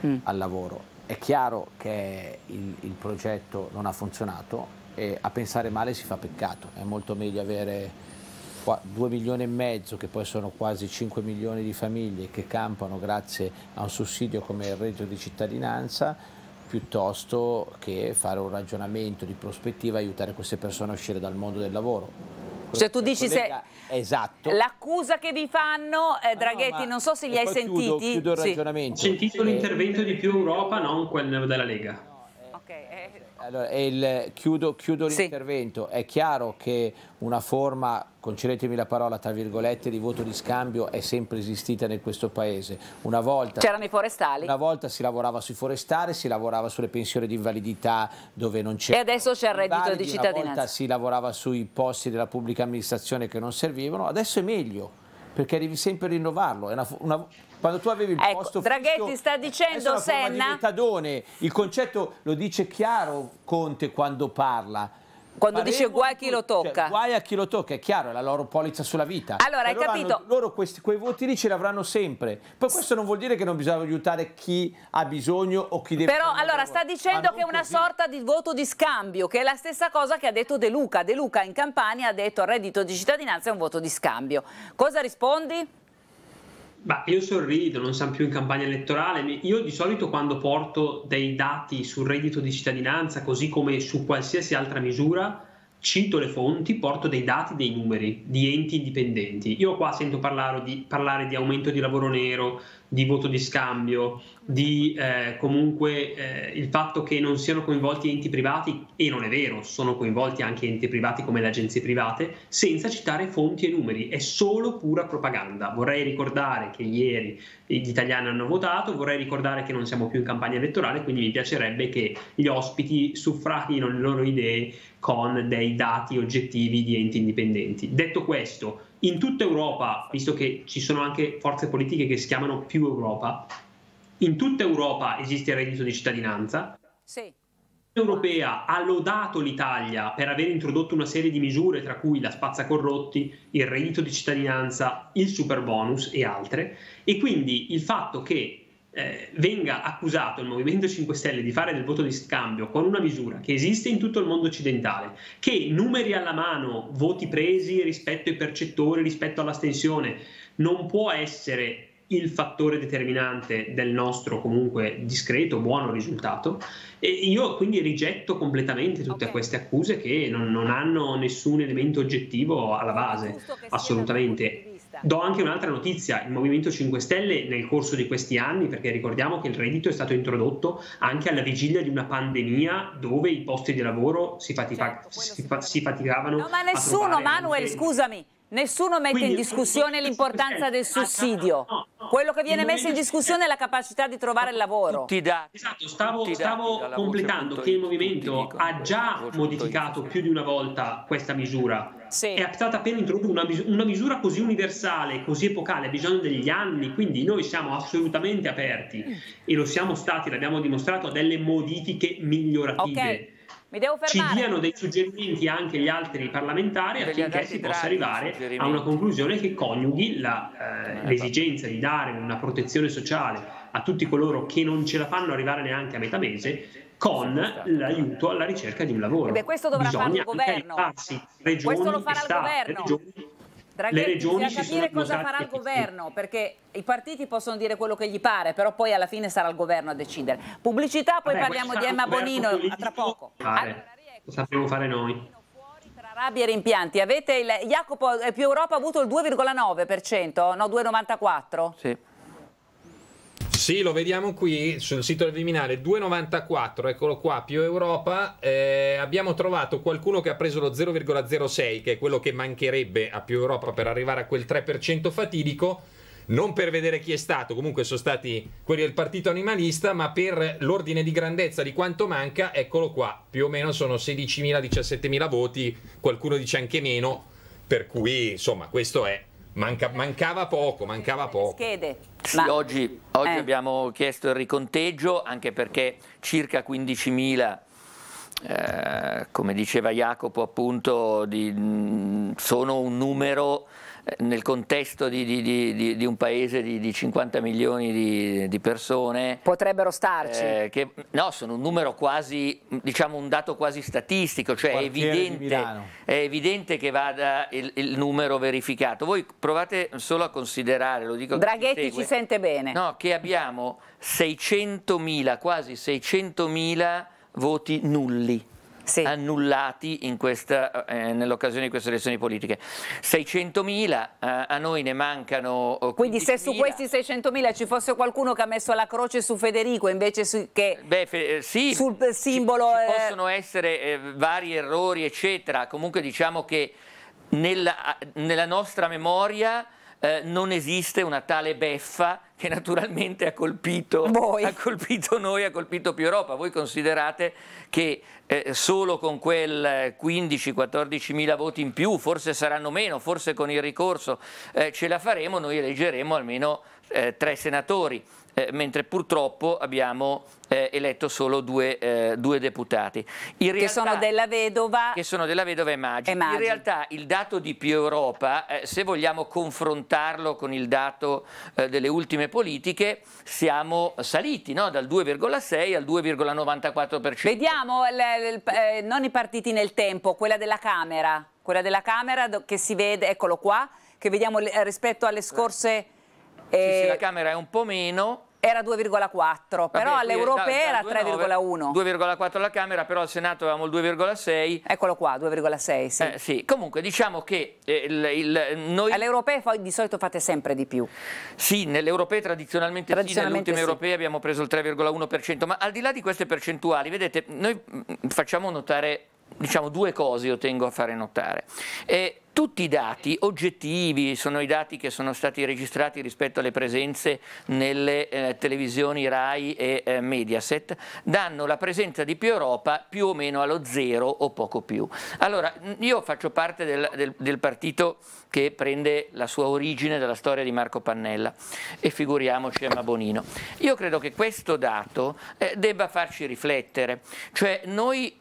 mm. al lavoro. È chiaro che il, il progetto non ha funzionato, e a pensare male si fa peccato, è molto meglio avere 2 milioni e mezzo, che poi sono quasi 5 milioni di famiglie che campano grazie a un sussidio come il reddito di cittadinanza, piuttosto che fare un ragionamento di prospettiva e aiutare queste persone a uscire dal mondo del lavoro. Cioè tu dici collega, se esatto. l'accusa che vi fanno, eh, Draghetti, no, non so se li hai sentiti. Chiudo, il sì. ragionamento. Ho sentito eh, l'intervento di più Europa, non quello della Lega. No, eh, ok, eh. Allora, il, chiudo, chiudo l'intervento. Sì. È chiaro che una forma, concedetemi la parola, tra virgolette, di voto di scambio è sempre esistita in questo paese. Una volta... C'erano i forestali. Una volta si lavorava sui forestali, si lavorava sulle pensioni di invalidità dove non c'era... E adesso c'è il reddito validi, di cittadinanza. Una volta si lavorava sui posti della pubblica amministrazione che non servivano. Adesso è meglio, perché devi sempre rinnovarlo. È una, una quando tu avevi il ecco, posto Draghetti fisso, sta dicendo Senna. Di il concetto lo dice chiaro Conte quando parla. Quando Faremo dice guai a chi lo cioè, tocca. Cioè, guai a chi lo tocca, è chiaro, è la loro polizza sulla vita. Allora, hai loro capito? Hanno, loro questi, quei voti lì ce li avranno sempre. Poi questo non vuol dire che non bisogna aiutare chi ha bisogno o chi deve... Però, allora, sta dicendo che è una così. sorta di voto di scambio, che è la stessa cosa che ha detto De Luca. De Luca in Campania ha detto il reddito di cittadinanza è un voto di scambio. Cosa rispondi? Beh, io sorrido, non siamo più in campagna elettorale. Io di solito quando porto dei dati sul reddito di cittadinanza, così come su qualsiasi altra misura, cito le fonti, porto dei dati, dei numeri di enti indipendenti. Io qua sento parlare di, parlare di aumento di lavoro nero, di voto di scambio, di eh, comunque eh, il fatto che non siano coinvolti enti privati, e non è vero, sono coinvolti anche enti privati come le agenzie private, senza citare fonti e numeri, è solo pura propaganda. Vorrei ricordare che ieri gli italiani hanno votato, vorrei ricordare che non siamo più in campagna elettorale, quindi mi piacerebbe che gli ospiti suffraghino le loro idee con dei dati oggettivi di enti indipendenti. Detto questo, in tutta Europa, visto che ci sono anche forze politiche che si chiamano più Europa, in tutta Europa esiste il reddito di cittadinanza. Sì. Europea ha lodato l'Italia per aver introdotto una serie di misure, tra cui la spazza corrotti, il reddito di cittadinanza, il super bonus e altre, e quindi il fatto che eh, venga accusato il Movimento 5 Stelle di fare del voto di scambio con una misura che esiste in tutto il mondo occidentale, che numeri alla mano, voti presi rispetto ai percettori, rispetto all'astensione, non può essere il fattore determinante del nostro comunque discreto, buono risultato. E io quindi rigetto completamente tutte okay. queste accuse che non, non, hanno nessun elemento oggettivo alla base, assolutamente. Do anche un'altra notizia, il Movimento 5 Stelle nel corso di questi anni, perché ricordiamo che il reddito è stato introdotto anche alla vigilia di una pandemia dove i posti di lavoro si, fatica- certo, si, fa- si faticavano. No, ma nessuno, Manuel, scusami, Nessuno mette Quindi, in discussione eh, l'importanza del eh, sussidio. No, no, Quello che viene messo in discussione è la capacità di trovare il lavoro. Da, esatto, stavo, da, stavo completando che il movimento dico, ha già modificato più di una volta questa misura. Sì. È stata appena introdotta una, una, misura così universale, così epocale, ha bisogno degli anni, quindi noi siamo assolutamente aperti e lo siamo stati, l'abbiamo dimostrato, a delle modifiche migliorative. Okay ci diano dei suggerimenti anche gli altri parlamentari affinché si possa arrivare a una conclusione che coniughi la, eh, eh l'esigenza di dare una protezione sociale a tutti coloro che non ce la fanno arrivare neanche a metà mese con l'aiuto alla ricerca di un lavoro. Beh, questo dovrà Bisogna fare il governo. Regioni, questo lo farà il governo. Regioni, Draghi, le regioni bisogna capire cosa farà il governo, perché i partiti possono dire quello che gli pare, però poi alla fine sarà il governo a decidere. Pubblicità, poi Vabbè, parliamo di Emma Bonino politico, tra poco. Allora, lo sappiamo fare noi. Tra rabbia e rimpianti, avete il, Jacopo più Europa ha avuto il 2,9%, no 2,94%? Sì. Sì, lo vediamo qui sul sito del Viminale 2,94, eccolo qua, più Europa. Eh, abbiamo trovato qualcuno che ha preso lo 0,06, che è quello che mancherebbe a più Europa per arrivare a quel 3% fatidico non per vedere chi è stato, comunque sono stati quelli del partito animalista, ma per l'ordine di grandezza di quanto manca, eccolo qua, più o meno sono 16.000-17.000 voti, qualcuno dice anche meno, per cui insomma questo è Manca, mancava poco, mancava poco. Schede. Sì, Ma... oggi, oggi eh. abbiamo chiesto il riconteggio anche perché circa 15.000 eh, come diceva Jacopo appunto di, mm, sono un numero eh, nel contesto di, di, di, di, un paese di, 50 milioni di, persone. Potrebbero starci. Eh, che, no, sono un numero quasi, diciamo un dato quasi statistico, cioè è evidente, è evidente, che vada il, il, numero verificato. Voi provate solo a considerare, lo dico Draghetti segue, ci sente bene. No, che abbiamo 600.000, quasi 600.000 voti nulli sì. annullati eh, eh, nell'occasione di queste elezioni politiche. 600.000, eh, a noi ne mancano 15.000. Quindi se su questi 600.000 ci fosse qualcuno che ha messo la croce su Federico invece su, che Beh, fe eh, sì, sul simbolo... Ci, ci eh, possono essere vari errori, eccetera. Comunque diciamo che nella, nella nostra memoria eh, non esiste una tale beffa che naturalmente ha colpito, ha colpito, noi, ha colpito più Europa. Voi considerate che eh, solo con quel 15-14 mila voti in più, forse saranno meno, forse con il ricorso eh, ce la faremo, noi eleggeremo almeno eh, tre senatori eh, mentre purtroppo abbiamo eh, eletto solo due, eh, due deputati. Realtà, che sono della vedova, che sono della vedova e, Maggi. e Maggi. In realtà il dato di più Europa, eh, se vogliamo confrontarlo con il dato eh, delle ultime politiche, siamo saliti no? dal 2,6 al 2,94%. Vediamo eh, non i partiti nel tempo, quella della Camera, quella della Camera che si vede, eccolo qua, che vediamo rispetto alle scorse e... Sì, sì, eh, la Camera è un po' meno, era 2,4, però all'europea era 3,1. 2,4 alla Camera, però al Senato avevamo il 2,6. Eccolo qua, 2,6, sì. Eh, sì. Comunque diciamo che eh, il, il, noi... All'europea di solito fate sempre di più. Sì, nell'europea tradizionalmente, tradizionalmente sì, nell'ultima sì. europea abbiamo preso il 3,1%, ma al di là di queste percentuali, vedete, noi mm, mm, facciamo notare diciamo due cose io tengo a fare notare. E tutti i dati oggettivi, sono i dati che sono stati registrati rispetto alle presenze nelle eh, televisioni RAI e eh, Mediaset, danno la presenza di più Europa più o meno allo zero o poco più. Allora, io faccio parte del, del, del partito che prende la sua origine dalla storia di Marco Pannella e figuriamoci Emma Bonino. Io credo che questo dato eh, debba farci riflettere, cioè noi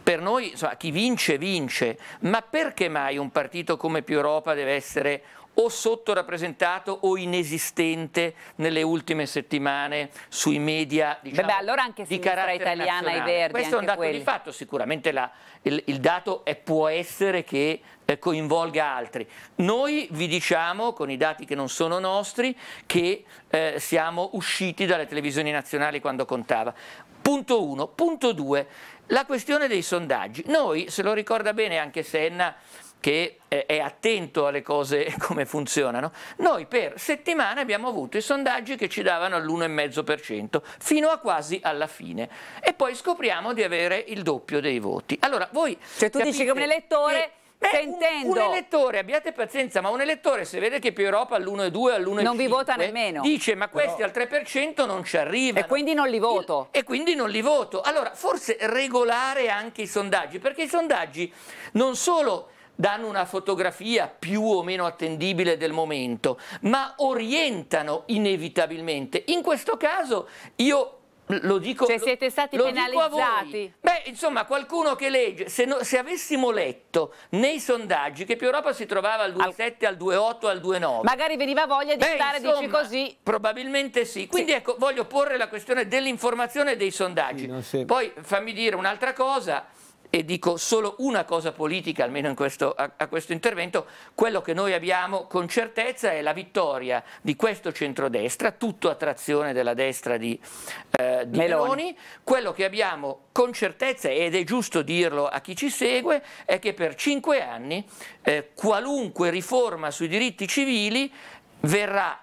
per noi insomma, chi vince vince, ma perché mai un partito come Più Europa deve essere o sottorappresentato o inesistente nelle ultime settimane sui media diciamo, beh, allora anche di carattere italiana e verdi. Questo è un dato quelli. di fatto, sicuramente la, il, il, dato è, può essere che eh, coinvolga altri. Noi vi diciamo, con i dati che non sono nostri, che eh, siamo usciti dalle televisioni nazionali quando contava. Punto 1. Punto 2. La questione dei sondaggi. Noi, se lo ricorda bene anche Senna, che eh, è attento alle cose come funzionano, noi per settimane abbiamo avuto i sondaggi che ci davano l'1,5% fino a quasi alla fine e poi scopriamo di avere il doppio dei voti. Allora, voi cioè tu dici che un elettore Beh, un, un, elettore, abbiate pazienza, ma un elettore se vede che più Europa all'1,2, all'1,5 non vi vota nemmeno. Dice "Ma questi Però... al 3% non ci arrivano". E quindi non li voto. Il, e quindi non li voto. Allora, forse regolare anche i sondaggi, perché i sondaggi non solo danno una fotografia più o meno attendibile del momento, ma orientano inevitabilmente. In questo caso io lo dico, cioè siete stati penalizzati. Beh, insomma, qualcuno che legge, se, no, se, avessimo letto nei sondaggi che più Europa si trovava al 2,7, al 2,8, al 2,9. Magari veniva voglia di Beh, stare, insomma, dici così. Probabilmente sì. Quindi sì. ecco, voglio porre la questione dell'informazione e dei sondaggi. Sì, Poi fammi dire un'altra cosa e dico solo una cosa politica, almeno in questo, a, a, questo intervento, quello che noi abbiamo con certezza è la vittoria di questo centrodestra, tutto a trazione della destra di, eh, di Meloni. Meloni, quello che abbiamo con certezza, ed è giusto dirlo a chi ci segue, è che per cinque anni eh, qualunque riforma sui diritti civili verrà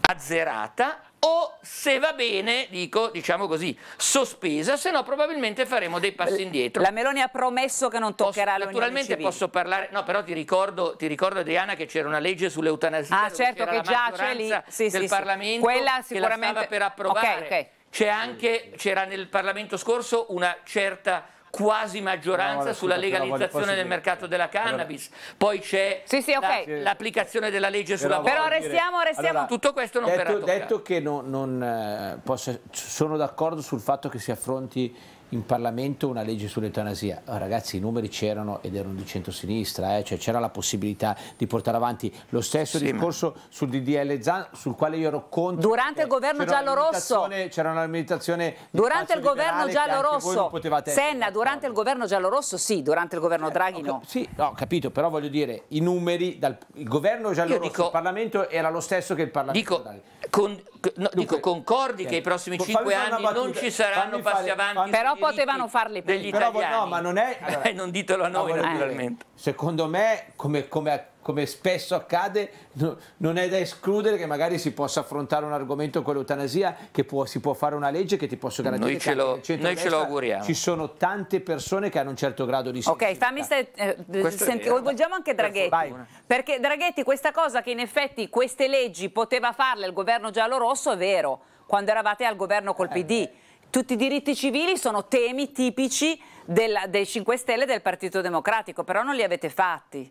azzerata o se va bene, dico, diciamo così, sospesa, se no probabilmente faremo dei passi indietro. La Meloni ha promesso che non toccherà l'Unione Naturalmente posso parlare, no però ti ricordo, ti ricordo Adriana che c'era una legge sull'eutanasia ah, certo che giace lì sì, del sì, Parlamento sì. Quella sicuramente... che la stava per approvare. Okay, okay. C'era nel Parlamento scorso una certa quasi maggioranza no, sulla legalizzazione del mercato della cannabis, allora. poi c'è sì, sì, okay. l'applicazione della legge sulla però, però restiamo, restiamo allora, tutto questo non detto, verrà toccato. Detto che non, non, eh, posso, sono d'accordo sul fatto che si affronti in Parlamento una legge sull'eutanasia. Ah, ragazzi, i numeri c'erano ed erano di centrosinistra, eh? cioè c'era la possibilità di portare avanti lo stesso sì, discorso ma... sul DDL Zan, sul quale io ero contro. Durante il governo giallo-rosso. C'era una limitazione. Durante il governo giallo-rosso. Senna, durante il governo giallo-rosso sì, durante il governo eh, Draghi no. Sì, no, capito, però voglio dire, i numeri, dal, il governo giallo-rosso, dico... il Parlamento era lo stesso che il Parlamento dico, Con, no, Dunque, dico, concordi okay. che i prossimi cinque anni non ci saranno passi fare, avanti. Però potevano farle degli però, italiani. No, ma non è... Allora, eh, non ditelo a noi, ah, naturalmente. Dire, secondo me, come, come, come spesso accade, no, non è da escludere che magari si possa affrontare un argomento con l'eutanasia, che può, si può fare una legge che ti posso garantire noi ce lo, noi ce lo auguriamo. Ci sono tante persone che hanno un certo grado di sicurezza. Ok, fammi se, eh, senti, coinvolgiamo anche Draghetti. Vai. Perché Draghetti, questa cosa che in effetti queste leggi poteva farle il governo giallo-rosso è vero, quando eravate al governo col eh. PD eh, tutti i diritti civili sono temi tipici della, dei 5 Stelle e del Partito Democratico, però non li avete fatti.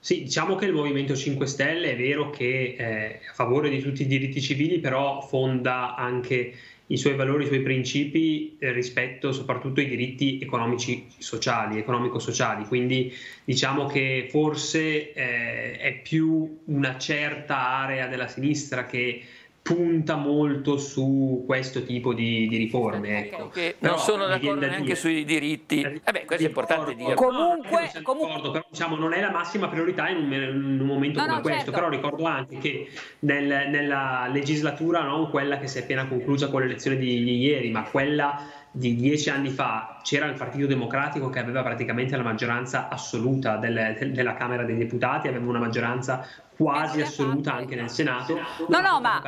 Sì, diciamo che il Movimento 5 Stelle è vero che è eh, a favore di tutti i diritti civili, però fonda anche i suoi valori, i suoi principi eh, rispetto soprattutto ai diritti economici sociali, economico-sociali. Quindi diciamo che forse eh, è più una certa area della sinistra che punta molto su questo tipo di, di riforme. Ecco. Okay. Però, non sono d'accordo neanche dire. sui diritti. Eh, eh beh, questo è importante dire. Comunque, no, comunque... Però, diciamo, non è la massima priorità in un, in un momento no, come no, questo, certo. però ricordo anche che nel, nella legislatura, non quella che si è appena conclusa con l'elezione di, di ieri, ma quella di dieci anni fa c'era il Partito Democratico che aveva praticamente la maggioranza assoluta delle, de, della Camera dei Deputati, aveva una maggioranza quasi eh, assoluta anche nel Senato. No, no, ma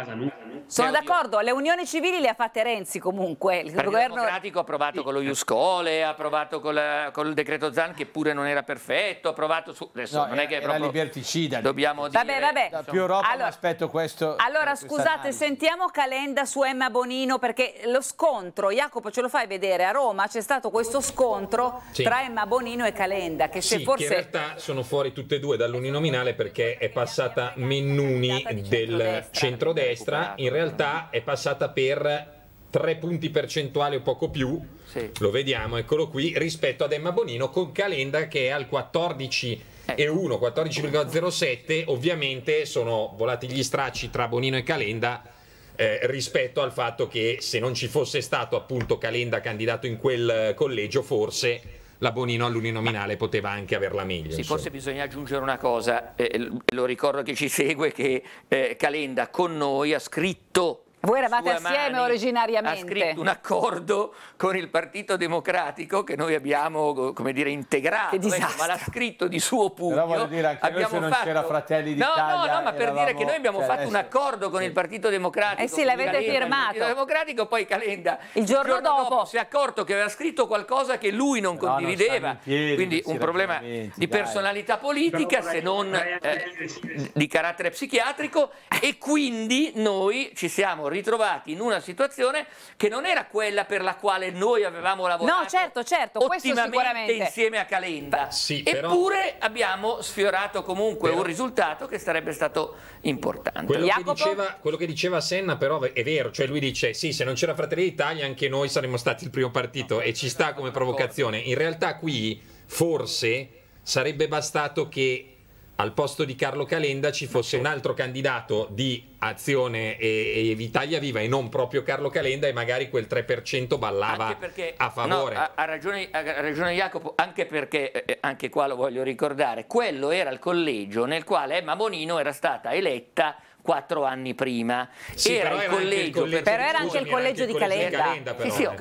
sono d'accordo, le unioni civili le ha fatte Renzi comunque. Il Partito governo democratico ha provato con lo Iuscole, ha provato con, il decreto Zan che pure non era perfetto, ha provato su... Adesso no, non era, è che è proprio... liberticida. Dobbiamo dire... Vabbè, vabbè. più Europa allora, aspetto questo... Allora scusate, sentiamo Calenda su Emma Bonino perché lo scontro, Jacopo ce lo fai vedere, a Roma c'è stato questo scontro sì. tra Emma Bonino e Calenda che se sì, forse... Che in realtà sono fuori tutte e due dall'uninominale perché è passata Mennuni del centrodestra, in in realtà è passata per 3 punti percentuali o poco più, sì. lo vediamo, eccolo qui, rispetto ad Emma Bonino con Calenda che è al 14 e 1, ecco. 14,07, ovviamente sono volati gli stracci tra Bonino e Calenda eh, rispetto al fatto che se non ci fosse stato appunto Calenda candidato in quel eh, collegio forse la Bonino all'uninominale poteva anche averla meglio. Sì, forse bisogna aggiungere una cosa, eh, lo ricordo che ci segue che eh, Calenda con noi ha scritto voi eravate assieme originariamente. Ha scritto un accordo con il Partito Democratico che noi abbiamo, come dire, integrato. Che disastro. Ecco, ma l'ha scritto di suo pugno. Però voglio dire, anche abbiamo noi se fatto... c'era Fratelli d'Italia... No, no, no, ma per eravamo... dire che noi abbiamo cioè, fatto adesso... un accordo con sì. il Partito Democratico. Eh sì, l'avete firmato. Il Partito Democratico, poi Calenda. Il giorno, il giorno dopo... dopo... Si è accorto che aveva scritto qualcosa che lui non Però condivideva. Non piedi, Quindi un problema di personalità politica, se non eh, di carattere psichiatrico. E quindi noi ci siamo ritrovati in una situazione che non era quella per la quale noi avevamo lavorato. No, certo, certo, ottimamente insieme a Calenda. Sì, Eppure abbiamo sfiorato comunque però... un risultato che sarebbe stato importante. Quello che, diceva, quello che, diceva, Senna però è vero, cioè lui dice sì, se non c'era Fratelli d'Italia anche noi saremmo stati il primo partito no, e ci sta come provocazione. In realtà qui forse sarebbe bastato che al posto di Carlo Calenda ci fosse un altro candidato di Azione e, e Italia Viva e non proprio Carlo Calenda e magari quel 3% ballava perché, a favore. No, ha, ragione, ha, ragione, Jacopo, anche perché, eh, eh, anche qua lo voglio ricordare, quello era il collegio nel quale Emma Bonino era stata eletta quattro anni prima. Sì, era, il collegio, collegio però era anche il collegio di Calenda.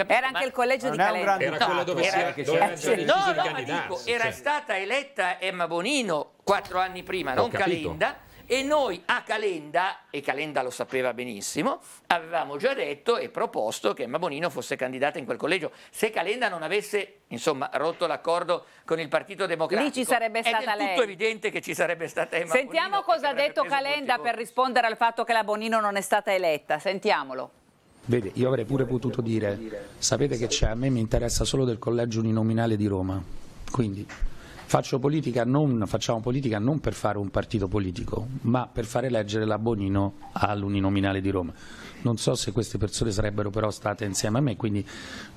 era anche il collegio di Calenda. Era quello dove era, si era, dove no, no, dico, era stata eletta Emma Bonino quattro anni prima, non Calenda e noi a Calenda, e Calenda lo sapeva benissimo, avevamo già detto e proposto che Emma Bonino fosse candidata in quel collegio. Se Calenda non avesse, insomma, rotto l'accordo con il Partito Democratico, Lì ci sarebbe stata lei. tutto evidente che ci sarebbe stata Emma Sentiamo Bonino. Sentiamo cosa ha detto Calenda per rispondere al fatto che la Bonino non è stata eletta. Sentiamolo. Vede, io avrei pure potuto dire, sapete che c'è, a me mi interessa solo del collegio uninominale di Roma, quindi Faccio politica non, facciamo politica non per fare un partito politico, ma per fare eleggere la Bonino all'uninominale di Roma. Non so se queste persone sarebbero però state insieme a me, quindi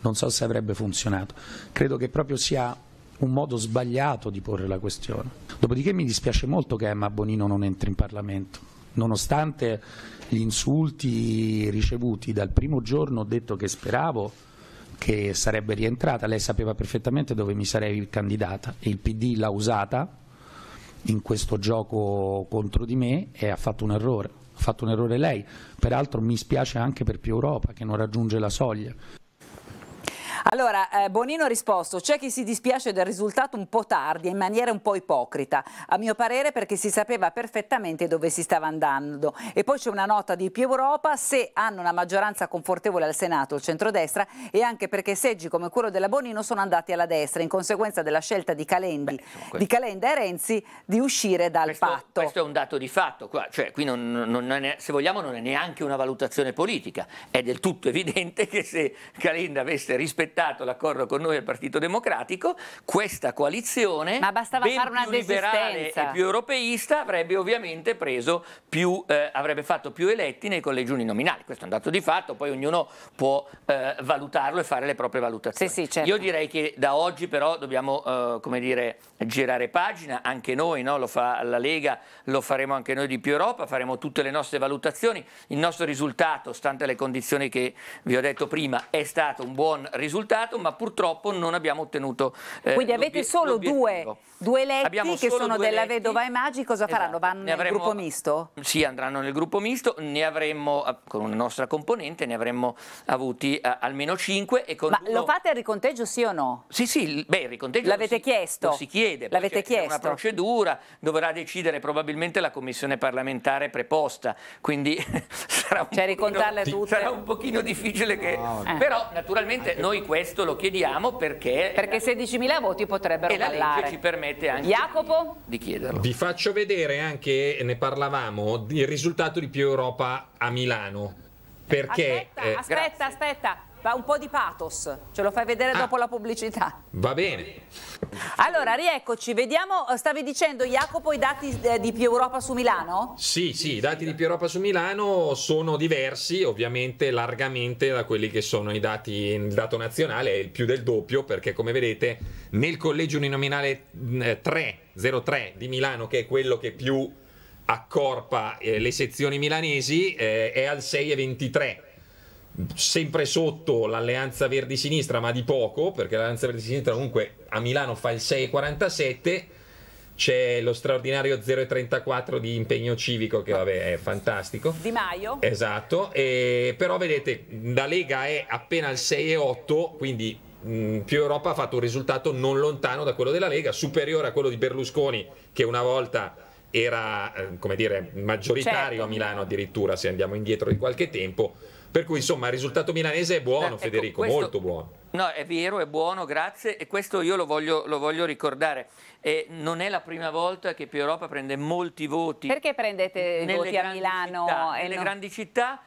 non so se avrebbe funzionato. Credo che proprio sia un modo sbagliato di porre la questione. Dopodiché mi dispiace molto che Emma Bonino non entri in Parlamento nonostante gli insulti ricevuti dal primo giorno ho detto che speravo che sarebbe rientrata, lei sapeva perfettamente dove mi sarei candidata il PD l'ha usata in questo gioco contro di me e ha fatto un errore, ha fatto un errore lei, peraltro mi spiace anche per più Europa che non raggiunge la soglia. Allora, eh, Bonino ha risposto, c'è chi si dispiace del risultato un po' tardi e in maniera un po' ipocrita, a mio parere perché si sapeva perfettamente dove si stava andando. E poi c'è una nota di più Europa, se hanno una maggioranza confortevole al Senato, il centrodestra, e anche perché seggi come quello della Bonino sono andati alla destra, in conseguenza della scelta di, Calendi, Beh, di Calenda e Renzi di uscire dal questo, patto. Questo è un dato di fatto, qua, cioè, qui non, non è, se vogliamo non è neanche una valutazione politica, è del tutto evidente che se Calenda avesse rispettato rispettato l'accordo con noi del Partito Democratico, questa coalizione, Ma bastava ben fare una più liberale e più europeista, avrebbe ovviamente preso più, eh, avrebbe fatto più eletti nei collegi uninominali. Questo è un dato di fatto, poi ognuno può eh, valutarlo e fare le proprie valutazioni. Sì, sì, certo. Io direi che da oggi però dobbiamo, eh, come dire, girare pagina, anche noi, no? lo fa la Lega, lo faremo anche noi di più Europa, faremo tutte le nostre valutazioni, il nostro risultato, stante le condizioni che vi ho detto prima, è stato un buon risultato, risultato, ma purtroppo non abbiamo ottenuto eh, Quindi avete solo due, due eletti abbiamo che sono della eletti. Vedova e Maggi, cosa esatto. faranno? Vanno nel gruppo misto? Sì, andranno nel gruppo misto, ne avremmo, eh, con una nostra componente, ne avremmo avuti eh, almeno cinque. ma uno... lo fate il riconteggio sì o no? Sì, sì, beh il riconteggio L'avete chiesto? Lo si chiede, L'avete chiesto? è una procedura, dovrà decidere probabilmente la commissione parlamentare preposta, quindi sarà un, cioè, pochino, sarà un pochino difficile che... No, eh. Però naturalmente noi questo lo chiediamo perché... Perché 16.000 voti potrebbero e ballare. E la legge ci permette anche Jacopo? di chiederlo. Vi faccio vedere anche, ne parlavamo, il risultato di Più Europa a Milano. Perché, aspetta, eh, aspetta, grazie. aspetta. Va un po' di pathos, ce lo fai vedere ah. dopo la pubblicità. Va bene. Allora, rieccoci, vediamo, eh, stavi dicendo Jacopo i dati eh, di Più Europa su Milano? Sì, sì, i dati di Più Europa su Milano sono diversi, ovviamente largamente da quelli che sono i dati, il dato nazionale è più del doppio, perché come vedete nel collegio uninominale 303 mm, eh, di Milano, che è quello che più accorpa eh, le sezioni milanesi, eh, è al 6,23 sempre sotto l'alleanza verdi-sinistra, ma di poco, perché l'alleanza verdi-sinistra comunque a Milano fa il 6,47, c'è lo straordinario 0,34 di impegno civico che vabbè è fantastico. Di Maio. Esatto, e, però vedete la Lega è appena al 6,8, quindi mh, mm, più Europa ha fatto un risultato non lontano da quello della Lega, superiore a quello di Berlusconi che una volta era eh, come dire, maggioritario certo. a Milano addirittura se andiamo indietro di qualche tempo per cui insomma il risultato milanese è buono, Beh, ecco, Federico, ecco, questo... molto buono. No, è vero, è buono, grazie e questo io lo voglio, lo voglio ricordare. E non è la prima volta che Più Europa prende molti voti. Perché prendete voti a Milano? Città, e nelle non... grandi città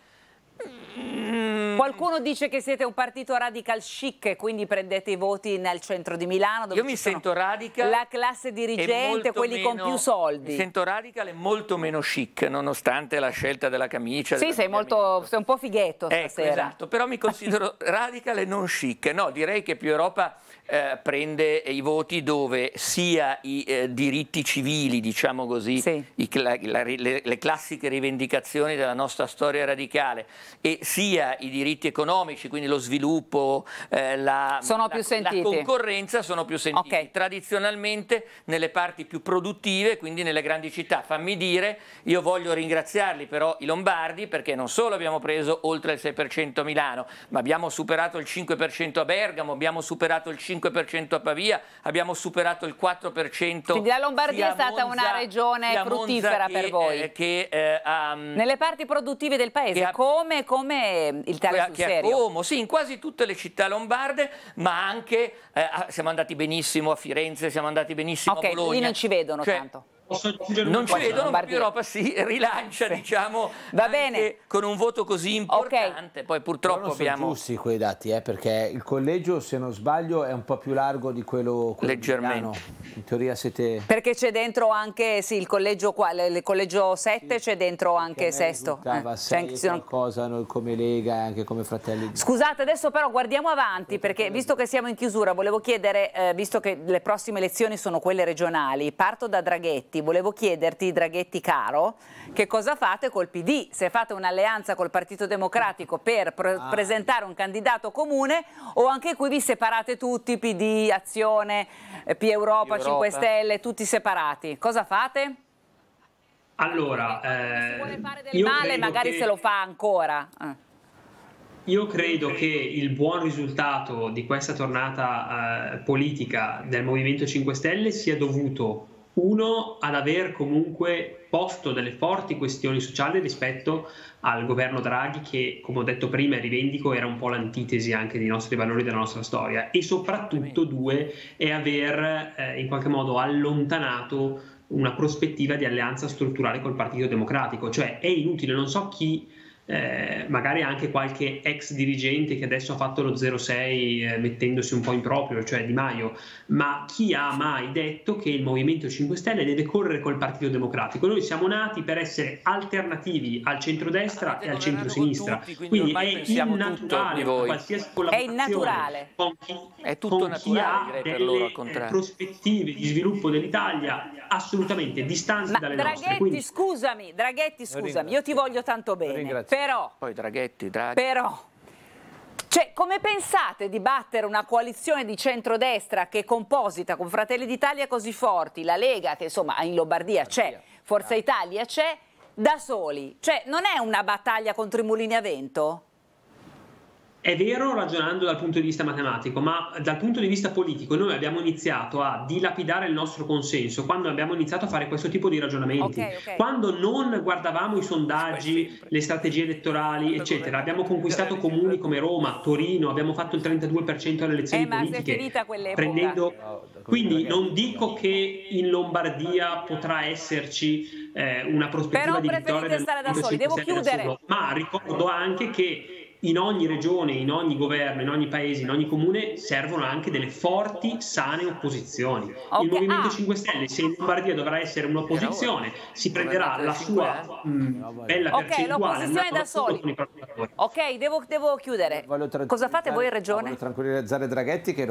Mm. Qualcuno dice che siete un partito radical chic, quindi prendete i voti nel centro di Milano. Dove Io mi sento radical. La classe dirigente, quelli meno, con più soldi. Mi sento radical e molto meno chic, nonostante la scelta della camicia. Sì, sei, molto, sei un po' fighetto ecco, stasera. Esatto, però mi considero radical e non chic. No, direi che più Europa eh, prende i voti dove sia i eh, diritti civili, diciamo così, sì. i, la, la, le, le, classiche rivendicazioni della nostra storia radicale, e sia i diritti economici, quindi lo sviluppo, eh, la, la, concorrenza, sono più sentiti. Okay. Tradizionalmente nelle parti più produttive, quindi nelle grandi città. Fammi dire, io voglio ringraziarli però i Lombardi perché non solo abbiamo preso oltre il 6% a Milano, ma abbiamo superato il 5% a Bergamo, abbiamo superato il 5% 5% a Pavia, abbiamo superato il 4%. Quindi la Lombardia è stata Monza, una regione fruttifera che, per voi. Eh, che, eh, um, Nelle parti produttive del paese, a, come, come, il Italia sul serio? Como, sì, in quasi tutte le città lombarde, ma anche eh, ah, siamo andati benissimo a Firenze, siamo andati benissimo okay, a Bologna. Ok, lì non ci vedono cioè, tanto posso aggiungere non ci vedono, ma l'Europa si rilancia, sì. diciamo, Va bene. con un voto così importante. Okay. Poi purtroppo non abbiamo... sono giusti quei dati, eh, perché il collegio, se non sbaglio, è un po' più largo di quello... quello Leggermente. In teoria siete... Perché c'è dentro anche, sì, il collegio, il collegio 7 sì. c'è dentro anche Sesto. Eh, sei qualcosa noi come Lega e anche come Fratelli Scusate, adesso però guardiamo avanti, perché visto che siamo in chiusura, volevo chiedere, eh, visto che le prossime elezioni sono quelle regionali, parto da Draghetti, volevo chiederti, Draghetti caro, che cosa fate col PD? Se fate un'alleanza col Partito Democratico per pre ah. presentare un candidato comune o anche qui vi separate tutti, PD, Azione, eh, P Europa, Europa. 5 Stelle, tutti separati. Cosa fate? Allora, eh, se vuole fare del male magari che... se lo fa ancora. Ah. Io credo che il buon risultato di questa tornata eh, politica del Movimento 5 Stelle sia dovuto uno, ad aver comunque posto delle forti questioni sociali rispetto al governo Draghi che, come ho detto prima e rivendico, era un po' l'antitesi anche dei nostri valori della nostra storia. E soprattutto, due, è aver eh, in qualche modo allontanato una prospettiva di alleanza strutturale col Partito Democratico. Cioè è inutile, non so chi eh, magari anche qualche ex dirigente che adesso ha fatto lo 06 eh, mettendosi un po' in proprio, cioè Di Maio, ma chi ha mai detto che il Movimento 5 Stelle deve correre col Partito Democratico? Noi siamo nati per essere alternativi al centrodestra e al centrosinistra, tutti, quindi, quindi è innaturale qualsiasi collaborazione è con chi, è tutto con chi naturale, ha delle eh, prospettive di sviluppo dell'Italia assolutamente distanti dalle Draghetti, nostre. Quindi... Scusami, Draghetti, scusami, io ti voglio tanto bene. Ringrazio. Però. Poi Draghetti, Draghi. Però. Cioè, come pensate di battere una coalizione di centrodestra che è composita con Fratelli d'Italia così forti, la Lega che insomma in Lombardia c'è, Forza Italia c'è, da soli? Cioè, non è una battaglia contro i mulini a vento? È vero ragionando dal punto di vista matematico, ma dal punto di vista politico noi abbiamo iniziato a dilapidare il nostro consenso quando abbiamo iniziato a fare questo tipo di ragionamenti. Okay, okay. Quando non guardavamo i sondaggi, le strategie elettorali, eccetera, abbiamo conquistato eh, comuni certo. come Roma, Torino, abbiamo fatto il 32% alle eh, elezioni eh, politiche. Prendendo... Quindi non dico che in Lombardia potrà esserci eh, una prospettiva Però di vittoria del stare da soli, devo chiudere. ma ricordo anche che in ogni regione, in ogni governo, in ogni paese, in ogni comune servono anche delle forti, sane opposizioni. Okay. Il Movimento ah. 5 Stelle, se in Lombardia dovrà essere un'opposizione, si prenderà la sua mh, eh. mm, bella okay, percentuale. Ok, da soli. Ok, devo, devo chiudere. Cosa fate voi in regione? Voglio tranquillizzare Draghetti che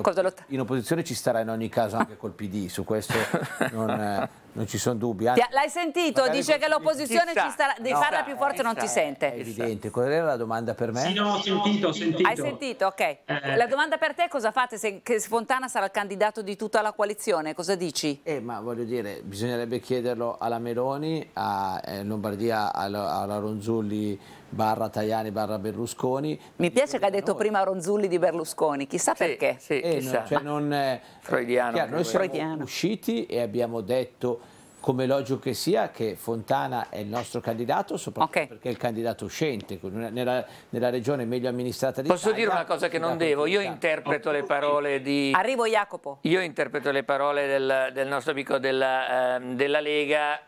in opposizione ci starà in ogni caso anche col PD, su questo non... È... Eh, non ci sono dubbi. L'hai sentito? Dice che l'opposizione di no, farla più forte non ti sente. È evidente. Qual era la domanda per me? Sì, no, ho sentito, ho sentito. Hai sentito? Ok. Eh. La domanda per te cosa fate se Fontana sarà il candidato di tutta la coalizione? Cosa dici? Eh, ma voglio dire, bisognerebbe chiederlo alla Meloni, a eh, Lombardia, alla Ronzulli, barra Tajani barra Berlusconi. Mi piace che ha detto noi. prima Ronzulli di Berlusconi, chissà sì, perché. Sì, eh, chissà. No, cioè non, Freudiano. Chiaro, noi siamo Freudiano. usciti e abbiamo detto come logico che sia che Fontana è il nostro candidato soprattutto okay. perché è il candidato uscente nella, nella regione meglio amministrata di Posso dire una cosa che non devo, io interpreto oh, le parole di Arrivo Jacopo. Io interpreto le parole del, del nostro amico della, eh, della Lega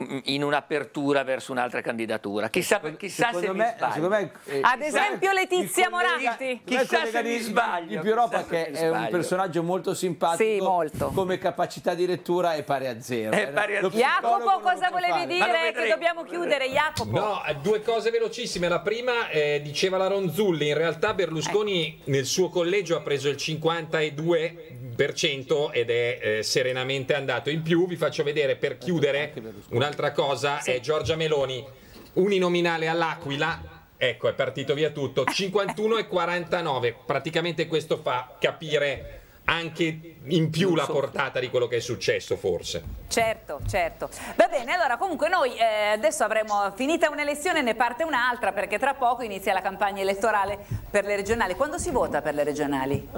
Mm, in un'apertura verso un'altra candidatura. Chissà, chissà se me, me, eh, eh Ad esempio Letizia Moratti. Chissà se mi sbaglio. Il più Europa che è un personaggio molto simpatico sì, come capacità di lettura è pari a zero. È pari a Jacopo cosa volevi dire? Che dobbiamo chiudere Jacopo. No, eh, due cose velocissime. La prima eh, diceva la Ronzulli, in realtà Berlusconi eh. nel suo collegio ha preso il 52 ed è eh, serenamente andato in più. Vi faccio vedere per ecco, chiudere un'altra cosa, sì. è Giorgia Meloni, uninominale all'Aquila. Ecco, è partito via tutto, 51 e 49, praticamente questo fa capire anche in più la portata di quello che è successo forse. Certo, certo. Va bene, allora comunque noi eh, adesso avremo finita un'elezione, ne parte un'altra perché tra poco inizia la campagna elettorale per le regionali. Quando si vota per le regionali?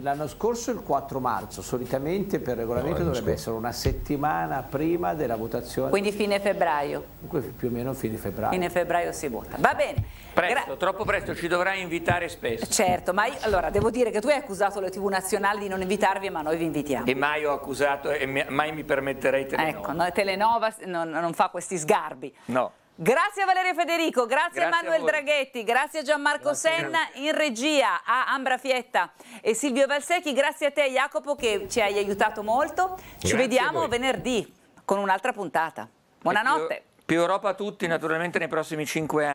L'anno scorso il 4 marzo, solitamente per regolamento no, dovrebbe scorso. essere una settimana prima della votazione. Quindi fine febbraio. Dunque più o meno fine febbraio. Fine febbraio si vota. Va bene. Presto, troppo presto, ci dovrai invitare spesso. Certo, ma io, allora devo dire che tu hai accusato le tv nazionali di non invitarvi, ma noi vi invitiamo. E mai ho accusato, e mai mi permetterei Telenova. Ecco, no, Telenova non, non fa questi sgarbi. No. Grazie a Valerio Federico, grazie, grazie a Manuel Draghetti, grazie a Gianmarco grazie. Senna in regia, a Ambra Fietta e Silvio Valsecchi, grazie a te Jacopo che ci hai aiutato molto. Ci grazie vediamo venerdì con un'altra puntata. Buonanotte. Più, più Europa a tutti naturalmente nei prossimi cinque anni.